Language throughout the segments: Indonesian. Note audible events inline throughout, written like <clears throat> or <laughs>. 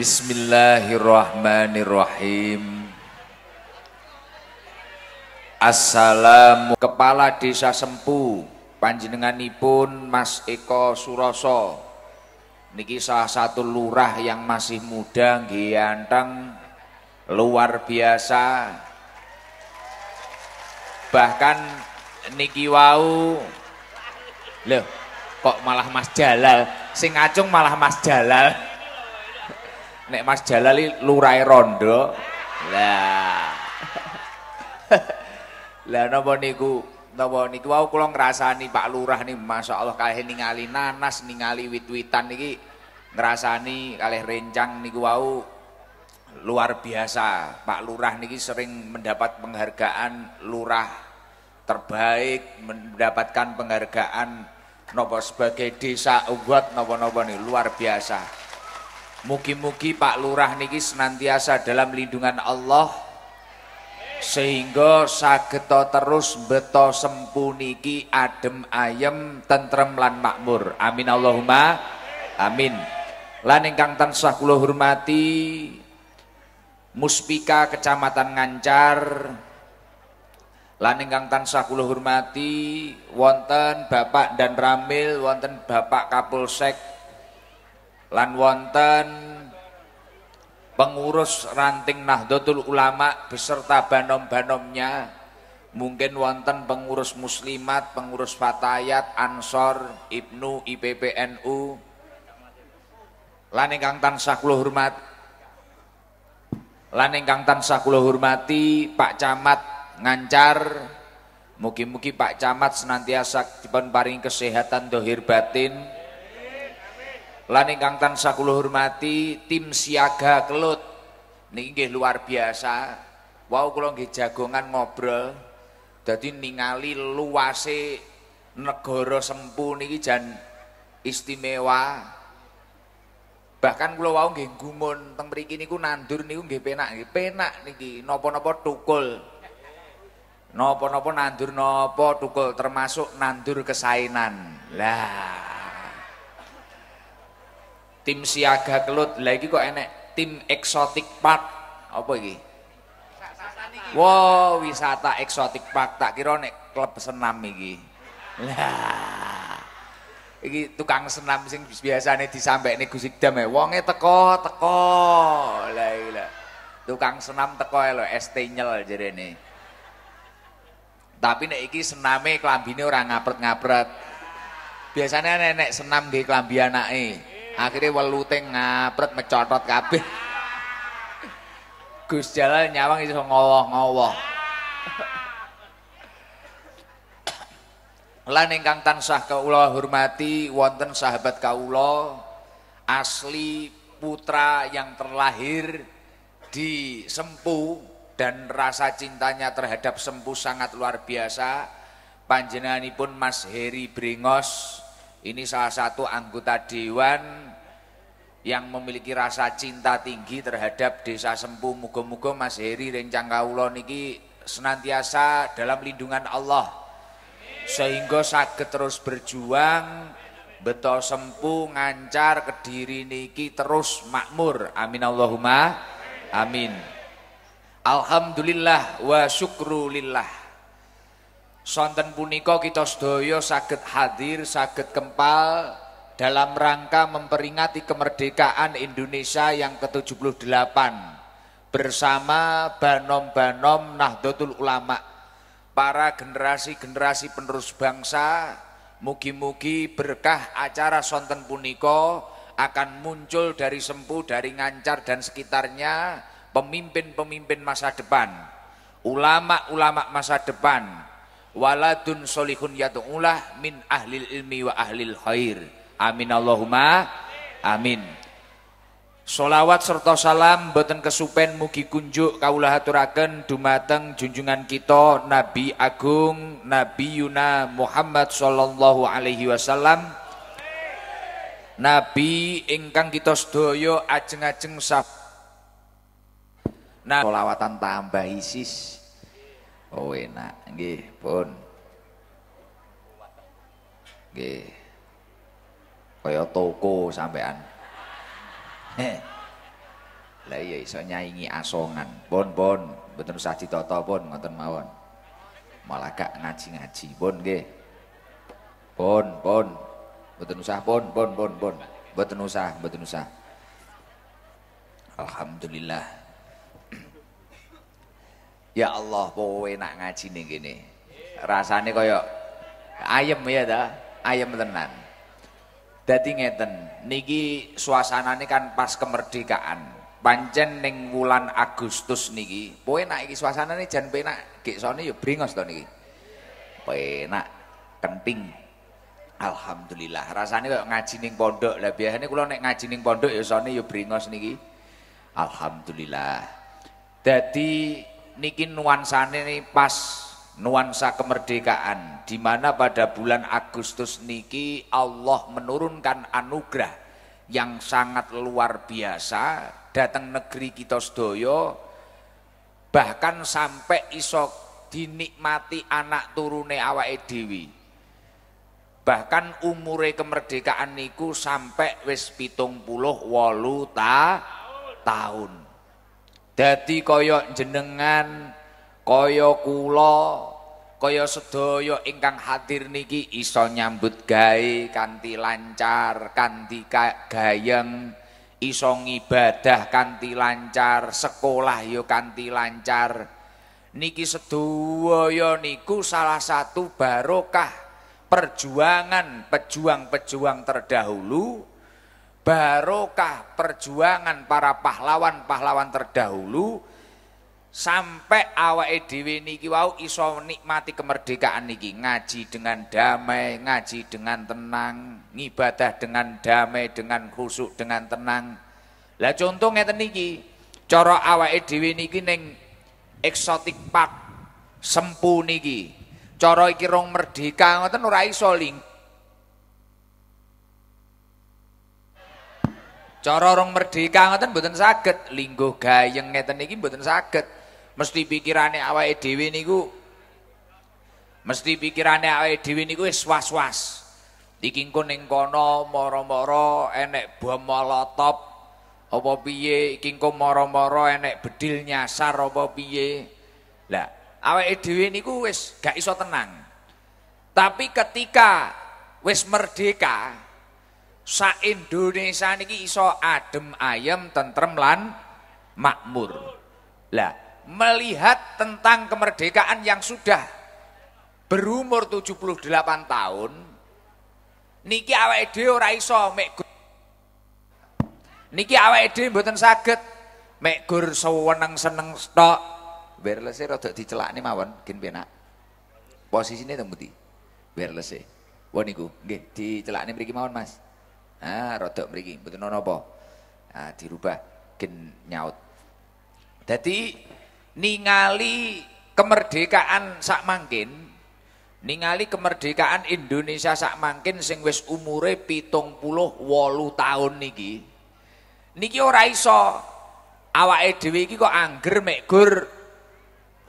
Bismillahirrahmanirrahim. Assalamu Kepala Desa Sempu panjenenganipun Mas Eko Suroso. Niki salah satu lurah yang masih muda ganteng luar biasa. Bahkan niki wau loh kok malah Mas Jalal sing acung malah Mas Jalal Nek Mas Jalali lurai rondo. Lah. <laughs> Lah napa niku napa niku wau kula ngrasani Pak Lurah nih masyaallah kalih ningali nanas ningali wit-witan niki ngrasani kalih rencang niku wau luar biasa. Pak Lurah niki sering mendapat penghargaan lurah terbaik, mendapatkan penghargaan nopo sebagai desa obat nopo-nopo nih luar biasa. Mugi-mugi Pak Lurah niki senantiasa dalam lindungan Allah sehingga sageta terus beto sempu niki adem ayem tentrem lan makmur. Amin Allahumma. Amin. Lan ingkang tansah kula hormati Muspika Kecamatan Ngancar lan ingkang tansah kula hormati wonten Bapak dan Ramil, wonten Bapak Kapolsek lan wonten pengurus ranting Nahdlatul Ulama beserta banom-banomnya mungkin wonten pengurus muslimat, pengurus fatayat, ansor, ibnu, IPPNU lan ingkang tansah kula hormat lan ingkang tansah kula hormati Pak Camat Ngancar mugi-mugi Pak Camat senantiasa dipun kesehatan dohir batin Lan ingkang tansah kula hormati tim siaga kelut niki luar biasa. Wau kula nggih jagongan ngobrol dadi ningali luase negara Sempu niki jan istimewa. Bahkan kula wau nggih gumun teng mriki niku nandur niku nggih penak, nggih penak niki napa-napa tukul. Napa-napa nandur napa tukul termasuk nandur kesainan. Lah tim siaga kelut lagi kok enek tim eksotik park apa ini? wow wisata eksotik park tak kira nek klub senam iki lah iki tukang senam sing disampe ini gusik dam ya e. wonge teko teko lah lah tukang senam teko lo ST nyel ini tapi nek iki sename klambine orang ngapret-ngapret biasanya nenek senam di kelambi anaknya akhirnya welute ngapret mecotot kabeh Gus Jalal nyawang itu ngowoh-ngowoh lan ingkang tansah kawula hormati wonten sahabat kawula asli putra yang terlahir di Sempu dan rasa cintanya terhadap Sempu sangat luar biasa pun Mas Heri Bringos ini salah satu anggota dewan yang memiliki rasa cinta tinggi terhadap desa Sempu Mugo-Mugo Mas Heri rencang Kaulo niki senantiasa dalam lindungan Allah sehingga sakit terus berjuang betul Sempu ngancar Kediri niki terus makmur amin Allahumma amin Alhamdulillah wa syukrulillah sonten punika kita sedaya saged hadir sakit kempal dalam rangka memperingati kemerdekaan Indonesia yang ke-78 bersama Banom-Banom Nahdlatul Ulama, para generasi-generasi penerus bangsa, mugi-mugi berkah acara sonten puniko akan muncul dari Sempu, dari Ngancar dan sekitarnya pemimpin-pemimpin masa depan, ulama-ulama masa depan, waladun solihun yatu'ulah min ahlil ilmi wa ahlil khair Amin Allahumma amin. Solawat serta salam boten kesupen mugi kunjuk kaulah aturaken dumateng junjungan kita Nabi Agung Nabi Yuna Muhammad sallallahu alaihi wasallam Nabi ingkang kita sedaya ajeng-ajeng sab Nah, solawatan tambah isis. Oh enak, nggih, pun. Nggih kaya toko sampean eh, lah iya iso nyaingi asongan bon bon betul usah ditata pun ngoten mawon malah gak ngaji-ngaji pun nggih bon bon, betul usah pun bon bon betul usah betul usah alhamdulillah <clears throat> ya Allah kowe nak ngaji nih kene rasane kaya ayam ya ta ayam tenan Dadi ngeten, niki suasanane kan pas kemerdekaan. Pancen ning wulan Agustus niki, kowe nek iki suasanane jan penak, gek sone ya bringos to niki. Penak, kenting. Alhamdulillah. rasanya koyo ngaji ning pondok. Lah biasane kula nek ngaji ning pondok ya sone ya bringos niki. Alhamdulillah. Dadi niki nuansane pas nuansa kemerdekaan di mana pada bulan Agustus niki Allah menurunkan anugerah yang sangat luar biasa datang negeri kita sedoyo bahkan sampai isok dinikmati anak turune awa dhewe bahkan umure kemerdekaan niku sampai wis pitung puluh waluta tahun jadi koyok jenengan kaya kula kaya sedaya ingkang hadir niki iso nyambut gawe kanthi lancar, kanthi gayeng, iso ngibadah kanthi lancar, sekolah yo ya kanthi lancar. Niki sedaya niku salah satu barokah perjuangan pejuang-pejuang terdahulu, barokah perjuangan para pahlawan-pahlawan terdahulu sampai awa edwi niki wau iso nikmati kemerdekaan niki ngaji dengan damai ngaji dengan tenang ngibadah dengan damai dengan khusuk dengan tenang lah contoh ngeten niki coro awa edwi niki neng eksotik pak sempu niki coro iki rong merdeka ngoten ora iso ling cara rong merdeka ngoten mboten saged lingguh gayeng ngeten niki mboten saged mesti pikirane awake dhewe niku mesti pikirane awake dhewe niku wis was-was iki engko ning kono enek bom molotov apa piye iki engko enek bedil nyasar apa piye lah awake dhewe niku wis gak iso tenang tapi ketika wis merdeka sa Indonesia niki iso adem ayem tentrem lan makmur lah melihat tentang kemerdekaan yang sudah berumur 78 tahun niki awake dhewe ora iso mek niki awake dhewe mboten saged mek gur seneng seneng stok wirelese rada dicelakne mawon gen penak posisine teng pundi wirelese wong niku nggih dicelakne mriki mawon Mas ah rada mriki mboten ana apa ah dirubah gen nyaut dadi ningali kemerdekaan sak mangkin ningali kemerdekaan Indonesia sak mangkin sing wis umure pitung puluh wolu tahun niki niki ora iso awak Edwi iki kok angger mek gur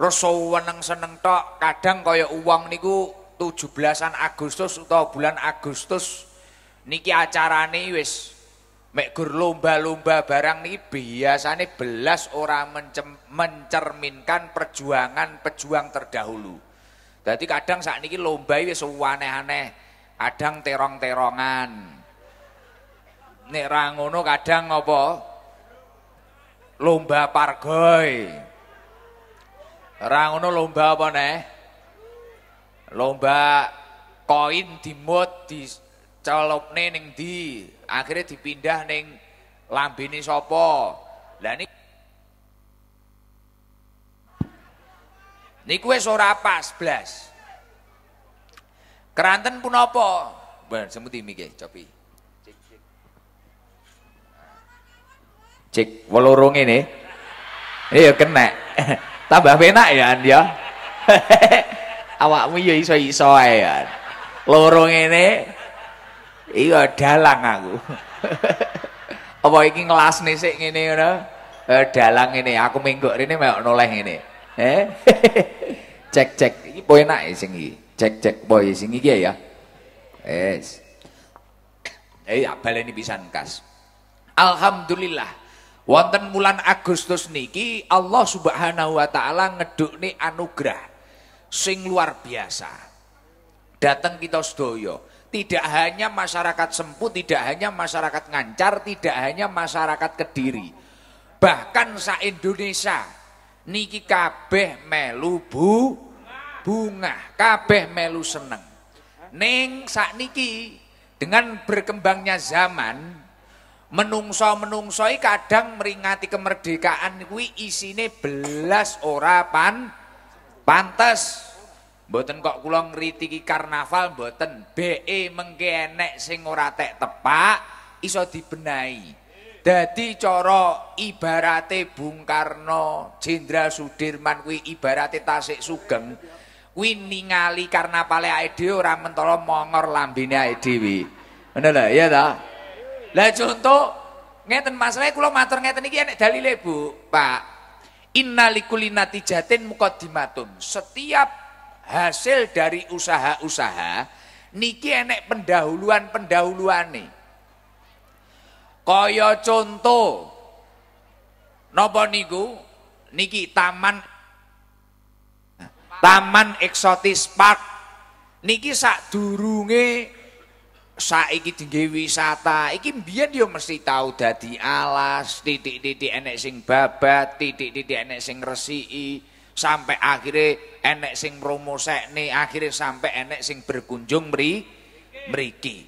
rasa seneng tok kadang kaya uang niku 17 Agustus atau bulan Agustus niki acarane wis Mek gur lomba-lomba barang ini biasanya belas orang mencerminkan perjuangan pejuang terdahulu. Jadi kadang saat ini lomba ini aneh-aneh, kadang terong-terongan. Nek rangono kadang ngopo Lomba pargoy. Rangono lomba apa nih? Lomba koin dimut dicelupne neng di akhirnya dipindah neng lambini sopo, lah ini niku wis ora pas blas keranten punapa ben semuti miki copi cek cek cek weloro ngene iya kena <laughs> tambah penak ya ya <laughs> awakmu ya iso-iso ya, loro ini. Iya dalang aku. <laughs> Apa iki ngelasne sik ngene ngono? Eh, dalang ini aku minggu ini mau noleh ngene. Eh. <laughs> cek cek iki po enak e sing iki. Cek cek boy sing iki ya. Wes. Eh ya baleni pisan kas. Alhamdulillah. Wonten bulan Agustus niki Allah Subhanahu wa taala ngedukne anugerah sing luar biasa. Datang kita sedoyo. Tidak hanya masyarakat Sempu, tidak hanya masyarakat Ngancar, tidak hanya masyarakat Kediri. Bahkan sa-Indonesia niki kabeh melu bu bunga, kabeh melu seneng. neng sa niki dengan berkembangnya zaman menungso-menungsoi kadang meringati kemerdekaan kuwi isine belas ora pan pantes Mboten kok kula ngritiki karnaval mboten. BE mengke enek sing ora tek tepak iso dibenahi. Dadi cara ibarate Bung Karno, Jenderal Sudirman kuwi ibarate tasik sugeng. Kuwi ningali karnavale ae dhewe ora mentolo mongor lambene ae dhewe. Ngono lho, iya ta? Lah contoh ngeten masalahe kula matur ngeten iki enek dalile, Bu, Pak. Innalikullinati jatin mukadimatun. Setiap hasil dari usaha-usaha niki enek pendahuluan-pendahuluan nih. koyo contoh nopo niku niki taman taman eksotis park niki sak durunge saiki dienggo wisata iki mbiyen yo mesti tahu dadi alas titik-titik enek sing babat titik-titik enek sing resiki sampai akhirnya enek sing promo nih akhirnya sampai enek sing berkunjung beri meriki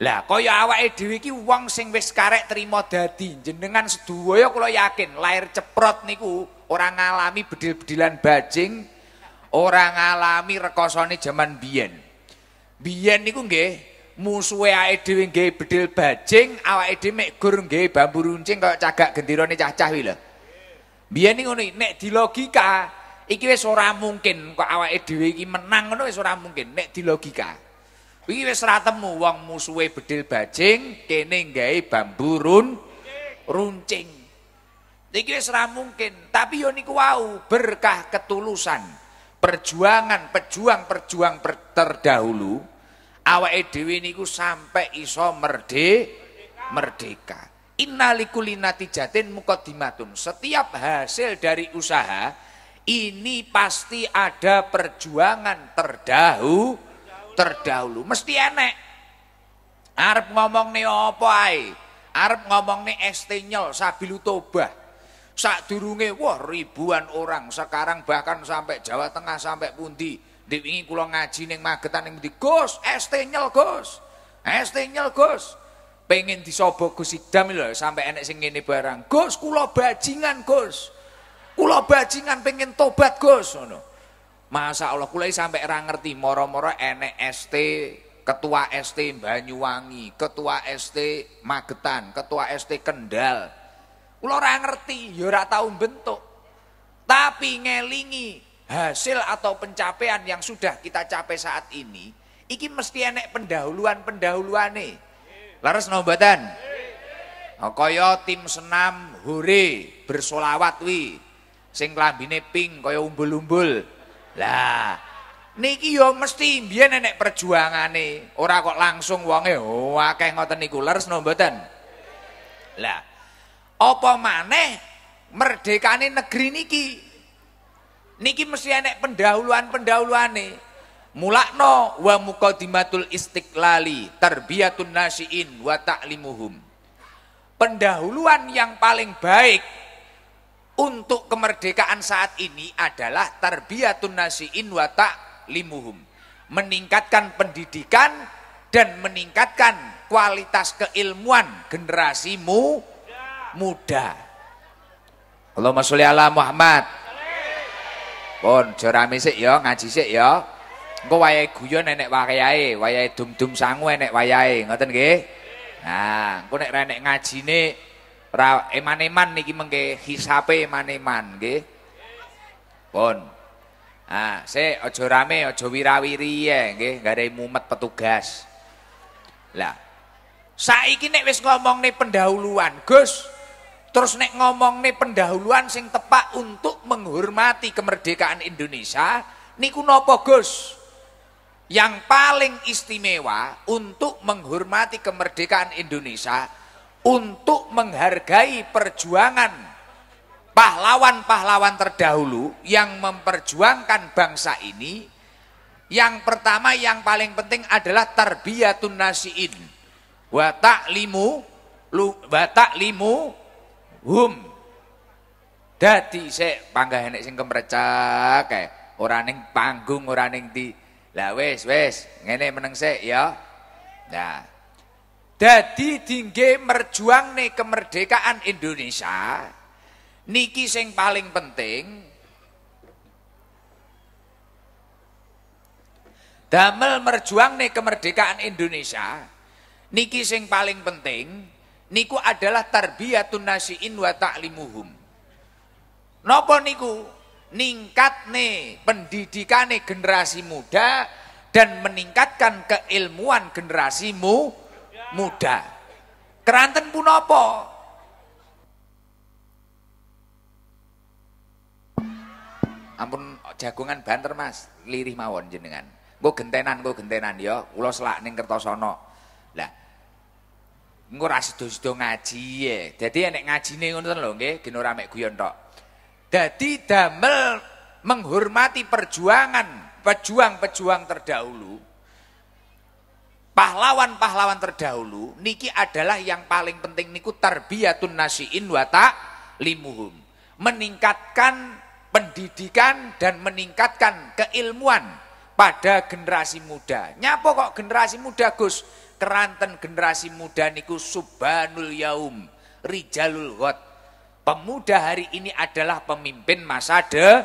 lah koyo awak dhewe iki sing wis karek terima dadi jenengan sedaya kalo yakin lahir ceprot niku orang ngalami bedil-bedilan bajing orang ngalami rekosane zaman biyen biyen niku nggih musuhe awake dhewe nggih bedil bajing, awake dhewe mek gur nggih bambu runcing kaya cagak gendirane cah cah lho. Biyen ngono nek di logika iki wis ora mungkin kok awake dhewe iki menang ngono wis ora mungkin nek di logika. Iki wis ora temu wong musuhe bedil bajing kene gawe bambu run runcing. Iki wis ora mungkin, tapi yo niku wau berkah ketulusan. Perjuangan pejuang-perjuang terdahulu awake dhewe niku sampai iso merde merdeka. Innalikulina tijatin mukodimatun. Setiap hasil dari usaha ini pasti ada perjuangan terdahu, Terdahulu mesti enek. Arab ngomong nih apa ae? Arab ngomong nih estenyol sabilu tobah. Sak durunge wah ribuan orang sekarang bahkan sampai Jawa Tengah sampai pundi Dewi kula ngaji neng Magetan ning Gus, ST nyel Gus. ST Gus pengen disobok Gus Idam lho sampai enek sing ngene barang. Gus kula bajingan Gus. Kula bajingan pengen tobat Gus ngono. Masa Allah kula sampai ra ngerti moro-moro enek ST Ketua ST Banyuwangi, Ketua ST Magetan, Ketua ST Kendal. Kula ora ngerti, ya ora tau bentuk. Tapi ngelingi hasil atau pencapaian yang sudah kita capai saat ini, iki mesti enek pendahuluan-pendahuluane. Laras nobatan, nah, koyo tim senam huri bersolawat wi. Sing klambine pink koyo umbul-umbul. Lah, niki yo ya mesti biyen nenek perjuangane. Ora kok langsung wonge oh, akeh ngoten niku. Laras nombatan. Lah, apa maneh merdekane negeri niki? Niki mesti enek pendahuluan-pendahuluane mulakno wa muqaddimatul istiqlali tarbiyatun nasiin wa ta'limuhum pendahuluan yang paling baik untuk kemerdekaan saat ini adalah tarbiyatun nasiin wa ta'limuhum meningkatkan pendidikan dan meningkatkan kualitas keilmuan generasimu muda Allahumma sholli ala Muhammad pun bon, sik ya ngaji sik ya Engko wayahe guyon enek wayahe, wayahe dum-dum sangu enek wayahe, ngoten nggih? Nah, engko nek renek ngajine ra eman-eman niki mengke hisape eman-eman nggih. Pun. Ah, se aja rame, aja wirawiri ya nggih, gare mumet petugas. Lah, saiki nek wis ngomongne pendahuluan, Gus, terus nek ngomongne pendahuluan sing tepak untuk menghormati kemerdekaan Indonesia niku napa Gus? yang paling istimewa untuk menghormati kemerdekaan Indonesia, untuk menghargai perjuangan pahlawan-pahlawan terdahulu yang memperjuangkan bangsa ini, yang pertama yang paling penting adalah tarbiyatun nasiin wa ta'limu wa ta'limu hum dadi sik panggah enek sing kemrecek kae ora ning panggung orang ning di lah wes wis, ngene meneng sik ya. Nah. Dadi dingge nih kemerdekaan Indonesia niki sing paling penting damel merjuang nih kemerdekaan Indonesia niki sing paling penting niku adalah tarbiyatun nasiin wa ta'limuhum. Nopo niku? ningkat nih pendidikan nih generasi muda dan meningkatkan keilmuan generasimu muda. Keranten punopo? Ampun jagungan banter Mas, lirih mawon jenengan. Gue gentenan, gue gentenan ya, ulos selak ning Kertosono. Lah, gua rasa tuh ngaji ya. jadi enek ngaji nih lho lo nge ora mek guyon tok. Jadi damel menghormati perjuangan pejuang-pejuang terdahulu, pahlawan-pahlawan terdahulu, niki adalah yang paling penting niku tarbiyatun nasiin wa limuhum. Meningkatkan pendidikan dan meningkatkan keilmuan pada generasi muda. Nyapa kok generasi muda Gus? Keranten generasi muda niku subhanul yaum, rijalul ghot Pemuda hari ini adalah pemimpin masa de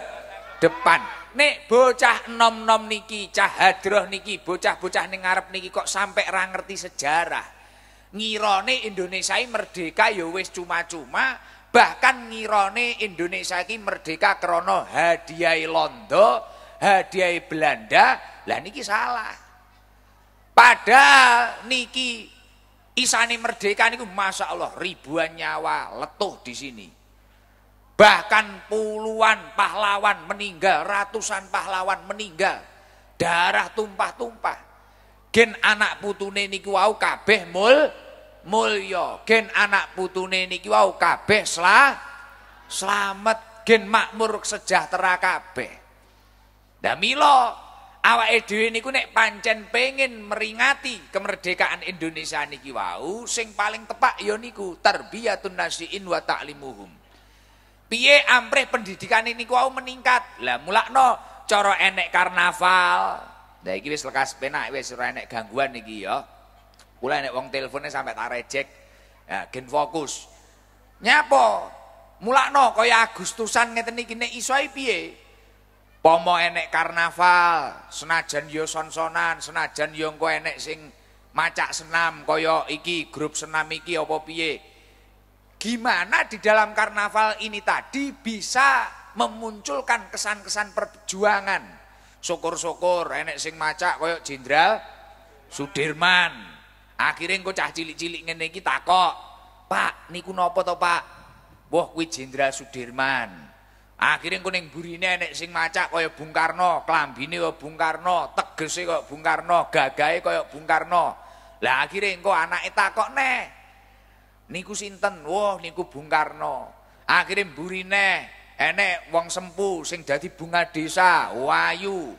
depan. Nek bocah nom-nom niki, cah hadroh niki, bocah-bocah nengarap niki kok sampai ra ngerti sejarah. Ngirone Indonesia merdeka yowes ya cuma-cuma, bahkan ngirone Indonesia ini merdeka krono hadiah Londo, hadiah Belanda. Lah niki salah. Padahal niki Kisahnya merdeka niku masa Allah ribuan nyawa letuh di sini. Bahkan puluhan pahlawan meninggal, ratusan pahlawan meninggal. Darah tumpah-tumpah. Gen anak putune niki wau kabeh mul mulya. Gen anak putune niki wau kabeh slah selamat, gen makmur sejahtera kabeh. milo Awak dhewe niku nek pancen pengen meringati kemerdekaan Indonesia niki wau sing paling tepak ya niku tarbiyatun nasiin wa ta'limuhum piye amprih pendidikan ini wau meningkat lah mulakno cara enek karnaval nah iki wis lekas penak wis ora enek gangguan iki ya kula enek wong teleponnya sampai tak rejek ya, gen fokus nyapa mulakno kaya Agustusan ngeten iki nek iso piye Pomo enek karnaval, senajan yo sonsonan, senajan yo engko enek sing macak senam koyo iki grup senam iki opo piye. Gimana di dalam karnaval ini tadi bisa memunculkan kesan-kesan perjuangan. Syukur-syukur enek sing macak koyo Jenderal Sudirman. Akhirnya engko cah cilik-cilik ngene iki takok, "Pak, niku nopo to, Pak?" Wah, kuwi Jenderal Sudirman. Akhirnya kuning burine enek sing macak kaya Bung Karno, klambine kaya Bung Karno, tegese kaya Bung Karno, gagahe kaya Bung Karno. Lah akhirnya engko anake takok neh. Niku sinten? Wah, niku Bung Karno. Akhirnya burine enek wong sempu sing dadi bunga desa, wayu.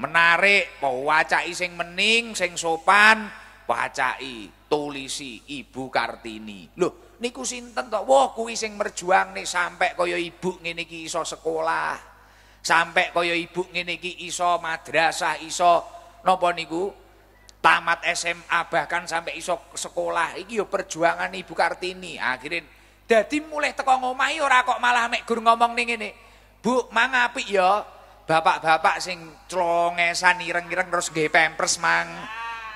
Menarik, po wacai sing mening, sing sopan, wacai tulisi Ibu Kartini. Loh, niku sinten tok wah kuwi sing merjuang nih sampai kaya ibu ngene iki iso sekolah sampai kaya ibu ngene iki iso madrasah iso napa niku tamat SMA bahkan sampai iso sekolah iki yo perjuangan Ibu Kartini akhirin dadi mulai teko ngomahi ora kok malah mek gur ngomong ning ngene Bu mang apik ya bapak-bapak sing clongesan ireng-ireng terus nggih pampers mang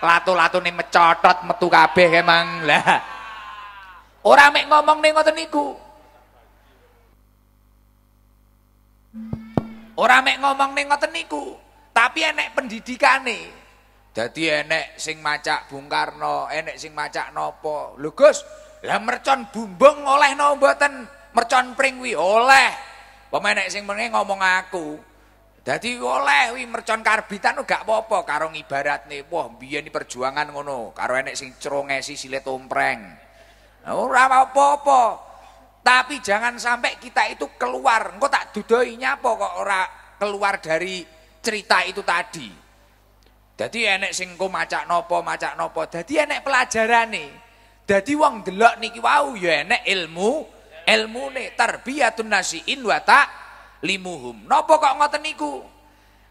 latu-latune mecotot metu kabeh emang lah Orang mek nih ngoten niku. Orang mek nih ngoten niku, tapi enek pendidikan nih, jadi enek sing macak Bung Karno, enek sing macak nopo. Lu Gus, lah mercon bumbung oleh no Mercon pringwi oleh pemain Pemenek sing mengi ngomong aku. Jadi oleh wi mercon karbitan gak apa-apa karo nih wah ini perjuangan ngono, karo enek sing cerongesi silet ompreng. Ora apa-apa. Tapi jangan sampai kita itu keluar. Engko tak dudoi nyapa kok ora keluar dari cerita itu tadi. Jadi enek singko macak nopo macak nopo. Jadi enek pelajaran nih. Jadi wong delok niki wau ya enek ilmu ilmune tarbiyatun nasiin wa tak limuhum. Nopo kok ngoten niku?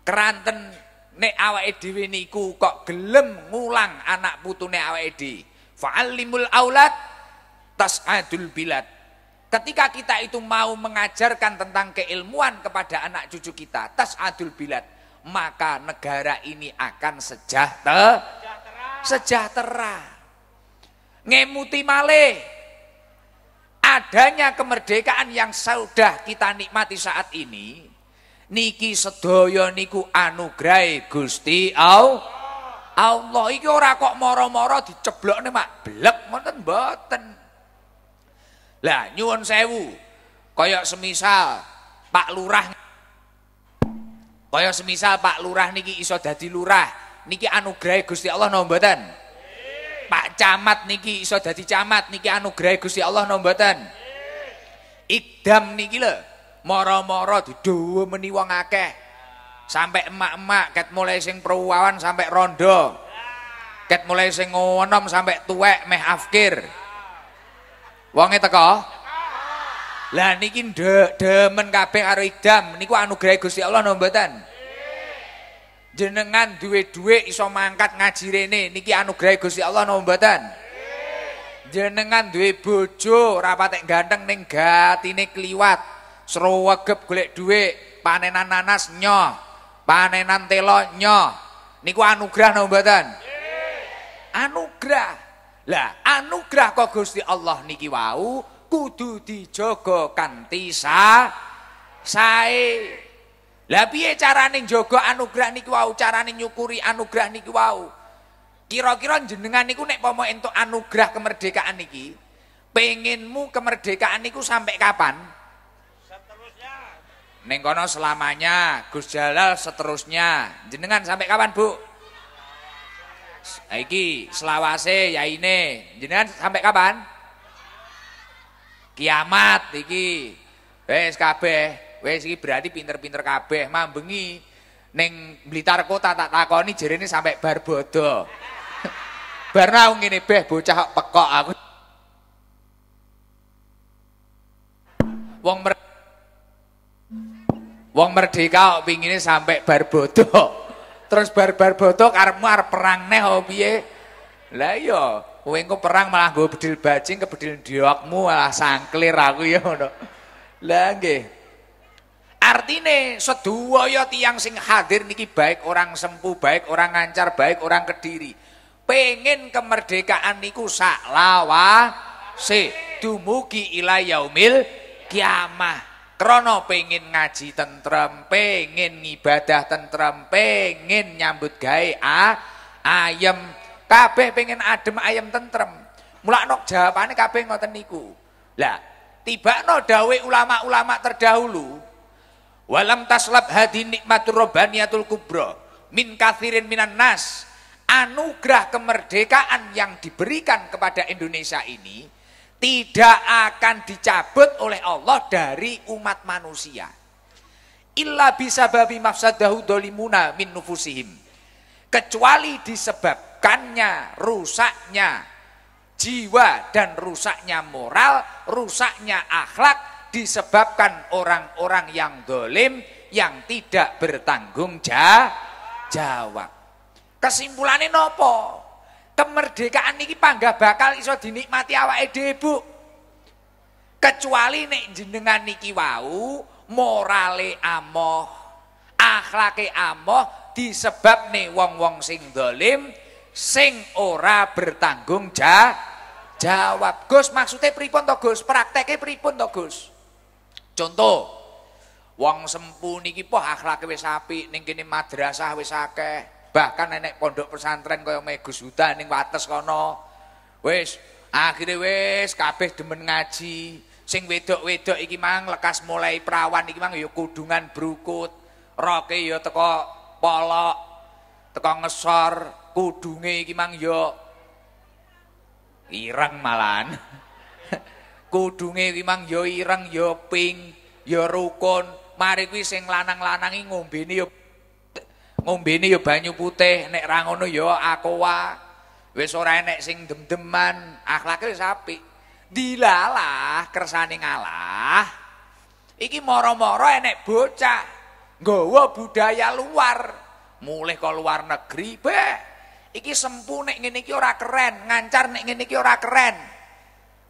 Keranten nek awake dhewe niku kok gelem ngulang anak putune awake dhewe. Fa'allimul aulad Tas Adul bilad. Ketika kita itu mau mengajarkan tentang keilmuan kepada anak cucu kita, Tas Adul bilad, maka negara ini akan sejahtera. Sejahtera. Ngemuti malih. Adanya kemerdekaan yang sudah kita nikmati saat ini, niki sedaya niku anugerah Gusti Allah. Allah iki ora kok moro-moro nih mak blek ngoten mboten. Lah nyuwun sewu. koyok semisal Pak Lurah koyok semisal Pak Lurah niki iso dadi lurah, niki anugerah Gusti Allah napa Pak Camat niki iso dadi camat niki anugerah Gusti Allah napa mboten? Ikdam niki lho, moro-moro tuh meni wong akeh. Sampai emak-emak ket mulai sing perwawan sampai rondo. Ket mulai sing ngonom sampai tuwek meh afkir. Wonge teko? Lah niki de, demen kabeh karo idam niku anugerah Gusti Allah napa mboten? Jenengan duwe-duwe iso mangkat ngaji rene niki anugerah Gusti Allah napa mboten? Jenengan duwe bojo ora patek ganteng ning gatine kliwat, srewegep golek dhuwit, panenan nanas nyoh, panenan telo nyoh. Niku anugerah napa mboten? Anugerah. Lah anugerah kok Gusti Allah niki wau kudu dijogo kanthi sa sae. Lah piye carane jogo anugerah niki wau, carane nyukuri anugerah niki wau? Kira-kira jenengan niku nek pomo entuk anugerah kemerdekaan niki, penginmu kemerdekaan niku sampai kapan? Seterusnya kono selamanya, Gus Jalal seterusnya. Jenengan sampai kapan, Bu? iki selawase ya ini Jenengan sampai kapan? Kiamat iki. Wes kabeh, wes iki berarti pinter-pinter kabeh mambengi neng Blitar kota tak takoni jerene sampai barbodo. <laughs> Barna ngene beh bocah pekok aku. Wong mer Wong merdeka kok pingine sampai barbodo. <laughs> Terus bar-bar boto karepmu arep perang neh opo oh, piye? Lah iya, kowe engko perang malah gue bedil bajing ke bedil diokmu malah sangklir aku ya ngono. Lah nggih. Artine sedaya tiyang sing hadir niki baik orang sempu, baik orang ngancar, baik orang Kediri. Pengen kemerdekaan niku sak lawa se dumugi ila yaumil kiamah. Krono pengen ngaji tentrem, pengen ngibadah tentrem, pengen nyambut gawe ayam kabe Kabeh pengen adem ayam tentrem. Mulak nok jawabane kabeh ngoten niku. Lah, tiba no dawe ulama-ulama terdahulu. Walam taslab hadi nikmatur robaniatul Kubro min kathirin minan nas. Anugerah kemerdekaan yang diberikan kepada Indonesia ini tidak akan dicabut oleh Allah dari umat manusia. Illa bisa babi mafsadahu dolimuna min nufusihim. Kecuali disebabkannya rusaknya jiwa dan rusaknya moral, rusaknya akhlak disebabkan orang-orang yang dolim yang tidak bertanggung jawab. Kesimpulannya nopo? kemerdekaan niki panggah bakal iso dinikmati awak ide Bu. Kecuali nek jenengan niki wau morale amoh, akhlake amoh disebabne wong-wong sing dolim sing ora bertanggung ja jawab. Gus maksudnya pripun to Gus? Prakteknya pripun to Gus? Contoh, wong sempu niki po akhlake wis apik, ning kene madrasah wis akeh. Bahkan nenek pondok pesantren kaya Megus Huda ning Wates kono. Wis, akhirnya wis kabeh demen ngaji. Sing wedok-wedok iki mang lekas mulai perawan iki mang ya kudungan brukut. Roke ya teko polok, teko ngesor, kudunge iki mang ya ireng malan. <laughs> kudunge iki mang ya ireng ya pink, ya rukun. Mari kuwi sing lanang-lanangi ngombene ya ini ya banyu putih, nek rangono ngono ya aqua. Wis ora enek sing dem-deman, akhlake wis apik. Dilalah kersane ngalah. Iki moro-moro enek bocah nggawa budaya luar. Mulih ke luar negeri, be Iki sempu nek ngene iki ora keren, ngancar nek ngene iki ora keren.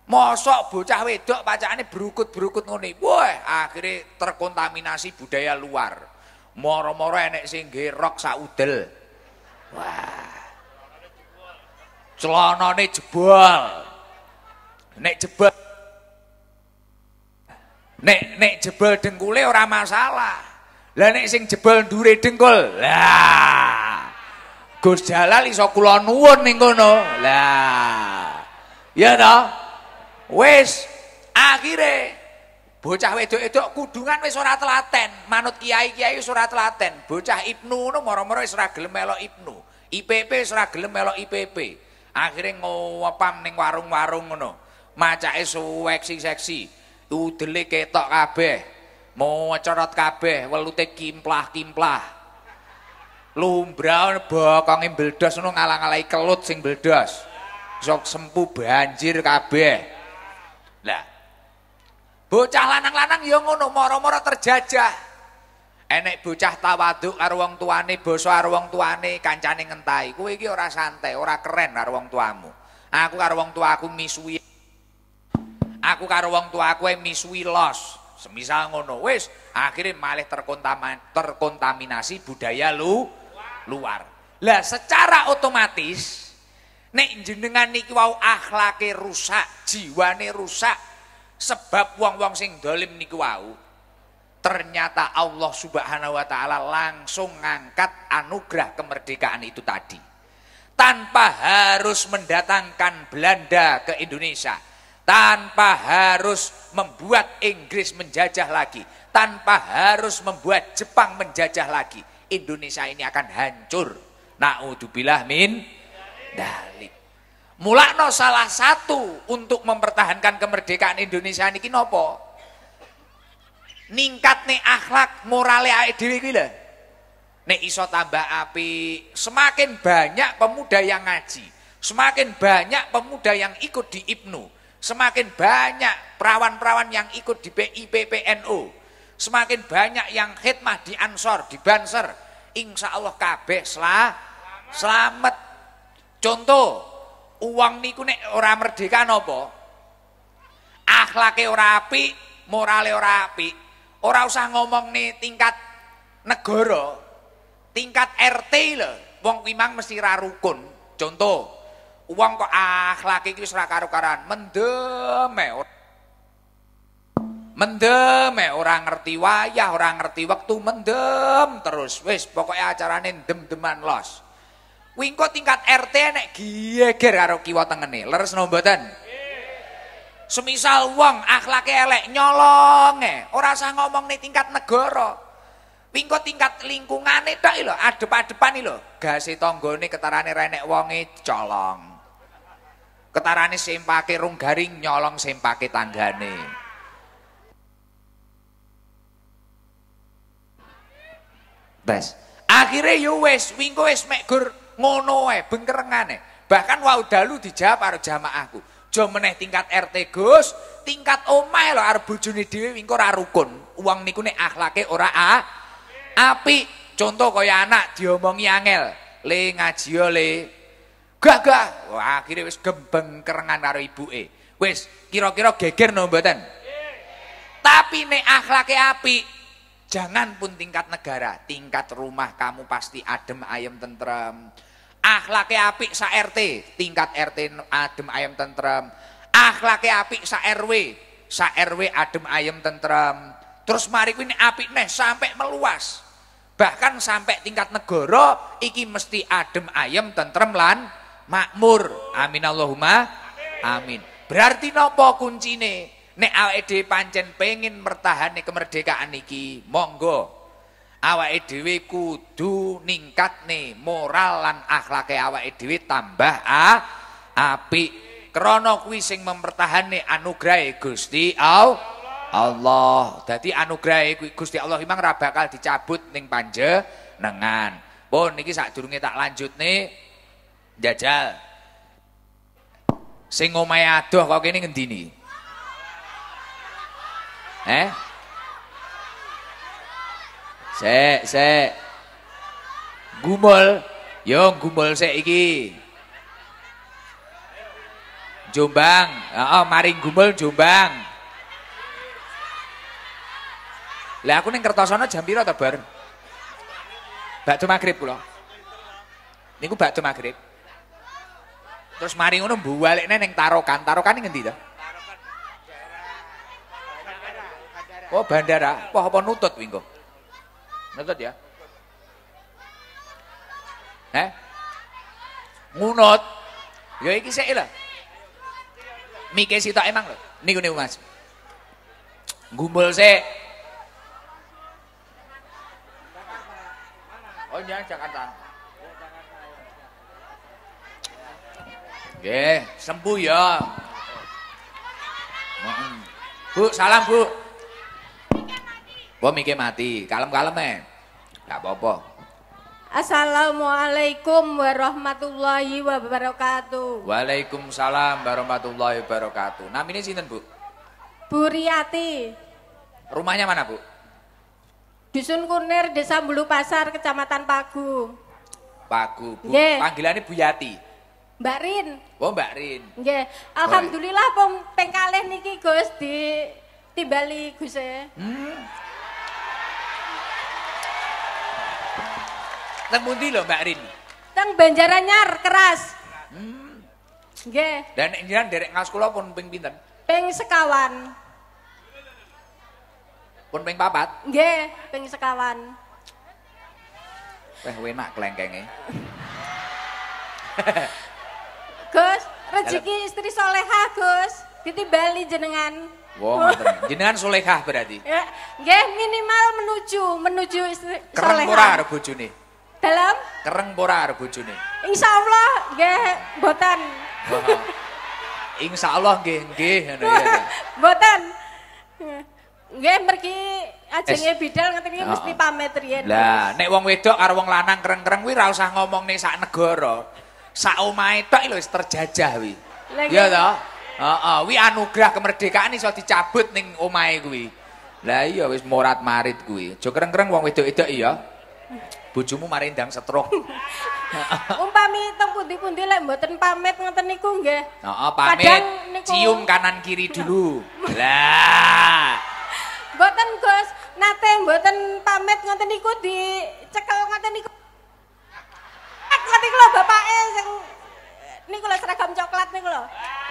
Mosok bocah wedok pacakane berukut-berukut ngene. Wah, akhirnya terkontaminasi budaya luar. moro-moro enek sing gerok saudel. Wah. Celanane jebol. Nek jebol. Nek nek jebol dengkule ora masalah. Lah nek sing jebol dure dengkul. Lah. Gus Jalal iso kula nuwun ning kono. Lah. Ya toh? Wis akhirnya Bocah wedok-wedok kudungan wis ora telaten, manut kiai-kiai wis ora telaten. Bocah Ibnu ngono moro-moro wis ora gelem melok Ibnu. IPP wis ora gelem melok IPP. Akhire ngopam ning warung-warung ngono. Macake suweksi-seksi, udele ketok kabeh. Mau corot kabeh, welute kimplah-kimplah. Lumbrah bokonge mbledos ngono ngalang-alai kelut sing mbledos. Sok sempu banjir kabeh. Lah Bocah lanang-lanang ya ngono moro-moro terjajah. Enek bocah tawaduk karo wong tuane, basa karo wong tuane, kancane ngentai. Kowe iki ora santai, ora keren karo wong tuamu. Aku karo wong tuaku misuwi. Aku karo wong tuaku misuwi los. Semisal ngono. Wis, akhirnya malih terkontaminasi budaya lu luar. Lah secara otomatis nek jenengan niki wau akhlake rusak, jiwane rusak, Sebab wong-wong sing dolim niku wau ternyata Allah Subhanahu wa taala langsung ngangkat anugerah kemerdekaan itu tadi. Tanpa harus mendatangkan Belanda ke Indonesia, tanpa harus membuat Inggris menjajah lagi, tanpa harus membuat Jepang menjajah lagi, Indonesia ini akan hancur. Naudzubillah min dalik. Mulakno salah satu untuk mempertahankan kemerdekaan Indonesia niki nopo? nih akhlak morale awake dhewe iki Nek iso tambah api, semakin banyak pemuda yang ngaji, semakin banyak pemuda yang ikut di Ibnu, semakin banyak perawan-perawan yang ikut di PIPPNU, semakin banyak yang khidmah di Ansor, di Banser, insya Allah kabeh selah, selamat. Contoh, uang niku nek ora merdeka nopo Akhlake ora api morale ora api Ora usah ngomong nih tingkat negara, tingkat RT lho. Wong imang mesti ra rukun. Contoh, uang kok akhlake iki wis ra karo-karan, mendem mendem orang ngerti wayah orang ngerti waktu mendem terus wis pokoknya acarane dem-deman los Wingko tingkat RT nek gie karo kiwa tengene. Leres no Semisal wong akhlake elek nyolong nyolonge, ora usah nih tingkat negara. Wingko tingkat lingkungane tok lho, adep-adepan lho. Gase tanggane ketarane renek wonge colong. Ketarane sempake rung garing nyolong sempake tanggane. Tes. Akhire yo wis, wingko wis mek gur ngono ae bengkerengane. Bahkan wau dalu dijawab karo jamaahku. Jo meneh tingkat RT Gus, tingkat omahe lho arep bojone dhewe wingko ora rukun. Uang niku nek akhlake ora a api Contoh kaya anak diomongi angel, le ngaji le. Gah gah, wah akhire wis gembeng kerengan karo ibuke. Wis kira-kira geger no mboten? Tapi nek akhlake apik, Jangan pun tingkat negara, tingkat rumah kamu pasti adem ayem tentrem. Akhlaknya apik sa RT, tingkat RT adem ayem tentrem. Akhlaknya apik sa RW, sa RW adem ayem tentrem. Terus mari ini apik nih sampai meluas. Bahkan sampai tingkat negara iki mesti adem ayem tentrem lan makmur. Amin Allahumma. Amin. Berarti nopo kuncine? Nek awake dhewe pancen pengin mertahani kemerdekaan iki, monggo awake dhewe kudu ningkatne moral lan akhlake awake dhewe tambah ah, apik. Krana kuwi sing mempertahani anugrahe Gusti Allah. Allah. jadi anugerah kuwi Gusti Allah imang ra bakal dicabut ning panjenengan. Pun bon, niki sadurunge tak lanjutne jajal. Sing omahe adoh kok kene ngendi Eh? Sek, sek. Gumul. Yo gumul sek iki. Jombang. oh, maring gumul Jombang. Lah aku ning Kertosono jam pira to, Bar? Bakso magrib kula. Niku batu magrib. Terus mari ngono mbalekne ning Tarokan. Tarokan ngendi to? Oh bandara, wah apa nutut minggu? Nutut ya? Eh? Ngunut. Ya iki lah. mikir sih tak emang lho. Niku niku Mas. Gumbul sik. Oh, jangan iya, Jakarta. Nggih, sembuh ya. Bu, salam Bu. Bom iki mati, kalem-kalem eh. Gak apa-apa. Assalamualaikum warahmatullahi wabarakatuh. Waalaikumsalam warahmatullahi wabarakatuh. ini sinten, Bu? Bu Riyati. Rumahnya mana, Bu? Dusun Kunir, Desa Bulu Pasar, Kecamatan Pagu. Pagu, Bu. Yeah. Panggilannya Bu Yati. Mbak Rin. Oh, Mbak Rin. Yeah. Alhamdulillah pom peng niki Gus di tibali Gus eh. hmm. Teng pundi lho Mbak Rin? Teng Banjaranyar keras. Hmm. Nggih. Dan njenengan derek ngas kula pun ping pinten? Ping sekawan. Pun ping papat? Nggih, ping sekawan. Weh enak klengkenge. <laughs> Gus, rezeki istri solehah Gus, ditimbali jenengan. Wow, jenengan solehah berarti. Ya, minimal menuju menuju istri Keren solehah. Keren ora bojone. Dalam? Kereng pora karo bojone? Insyaallah nggih mboten. Insyaallah nggih nggih ngono ya. <laughs> Mboten. Nggih mergi bidal ngeten iki mesti pamit riyen. Lah, nek wong wedok karo wong lanang kereng-kereng kuwi ora usah nih sak negara. Sak omahe tok lho wis terjajah kuwi. Iya to? Heeh, anugerah kemerdekaan iso dicabut ning omahe gue. Lah iya wis morat marit gue. Aja kereng-kereng wong wedok itu iya bojomu ndang setruk. <laughs> Umpami teng pundi-pundi lek mboten pamit ngeten niku nggih. Heeh, pamit. cium kanan kiri dulu. <laughs> lah. Mboten Gus, nate mboten pamit ngeten niku cekel ngeten niku. Ngeten niku lho yang, sing niku lho seragam coklat niku lho.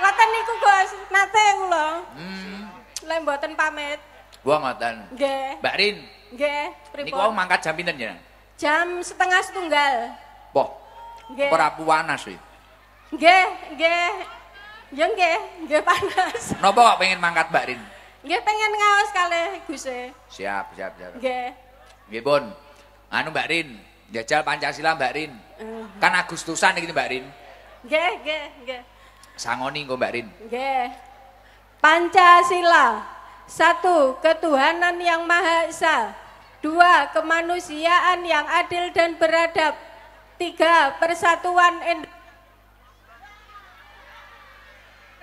Ngeten niku Gus, nate kula. Hmm. Lek mboten pamit. Gua ngoten. Nggih. Mbak Rin. Nggih, pripun? Niku mangkat jam pinten jenengan? Jam setengah setunggal. Boh. Nggih. Ora panas sih. Nggih, nggih. Ya nggih, nggih panas. <laughs> Napa kok pengen mangkat Mbak Rin? Nggih pengen ngaos kalih Guse. Siap, siap, siap. Nggih. Nggih, Bun. Anu Mbak Rin, jajal Pancasila Mbak Rin. Uh. Kan Agustusan iki Mbak Rin. Nggih, nggih, nggih. Sangoni engko Mbak Rin. Nggih. Pancasila. Satu, ketuhanan yang Maha Esa. Dua, kemanusiaan yang adil dan beradab. Tiga, persatuan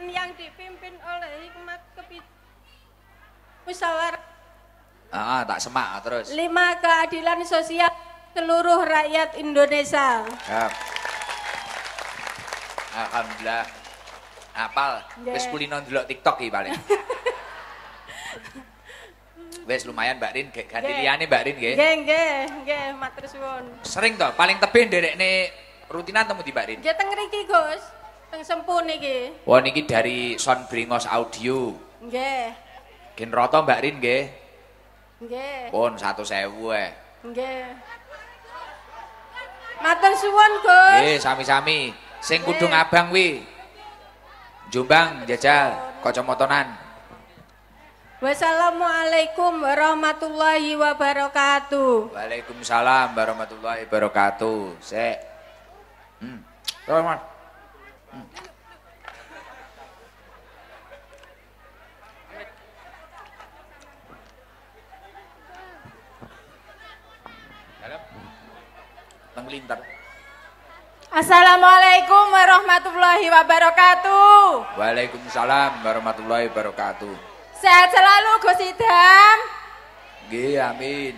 yang dipimpin oleh hikmat kebijakan musyawarah. Ah, ah, tak semak ah, terus. Lima, keadilan sosial seluruh rakyat Indonesia. Siap. Alhamdulillah. Apal, yeah. wis kulino TikTok iki paling. <laughs> Wes lumayan Mbak Rin ganti liane Mbak Rin nggih. Nggih, nggih, nggih, matur suwun. Sering to paling tebih nderekne rutinan temu di Mbak Rin. Nggih teng mriki, Gus. Teng Sempun niki. Wah niki dari Son Bringos Audio. Nggih. Gen roto Mbak Rin nggih. Nggih. Pun 100.000 ae. Eh. Nggih. Matur suwun, Gus. Nggih, sami-sami. Sing kudung abang wi. Jombang jajal kacamatanan. Wassalamualaikum warahmatullahi wabarakatuh. Waalaikumsalam warahmatullahi wabarakatuh. Sek. Hmm. Terus, Mas. Hmm. Assalamualaikum warahmatullahi wabarakatuh. Waalaikumsalam warahmatullahi wabarakatuh. Sehat selalu Gus Idam. Nggih, amin.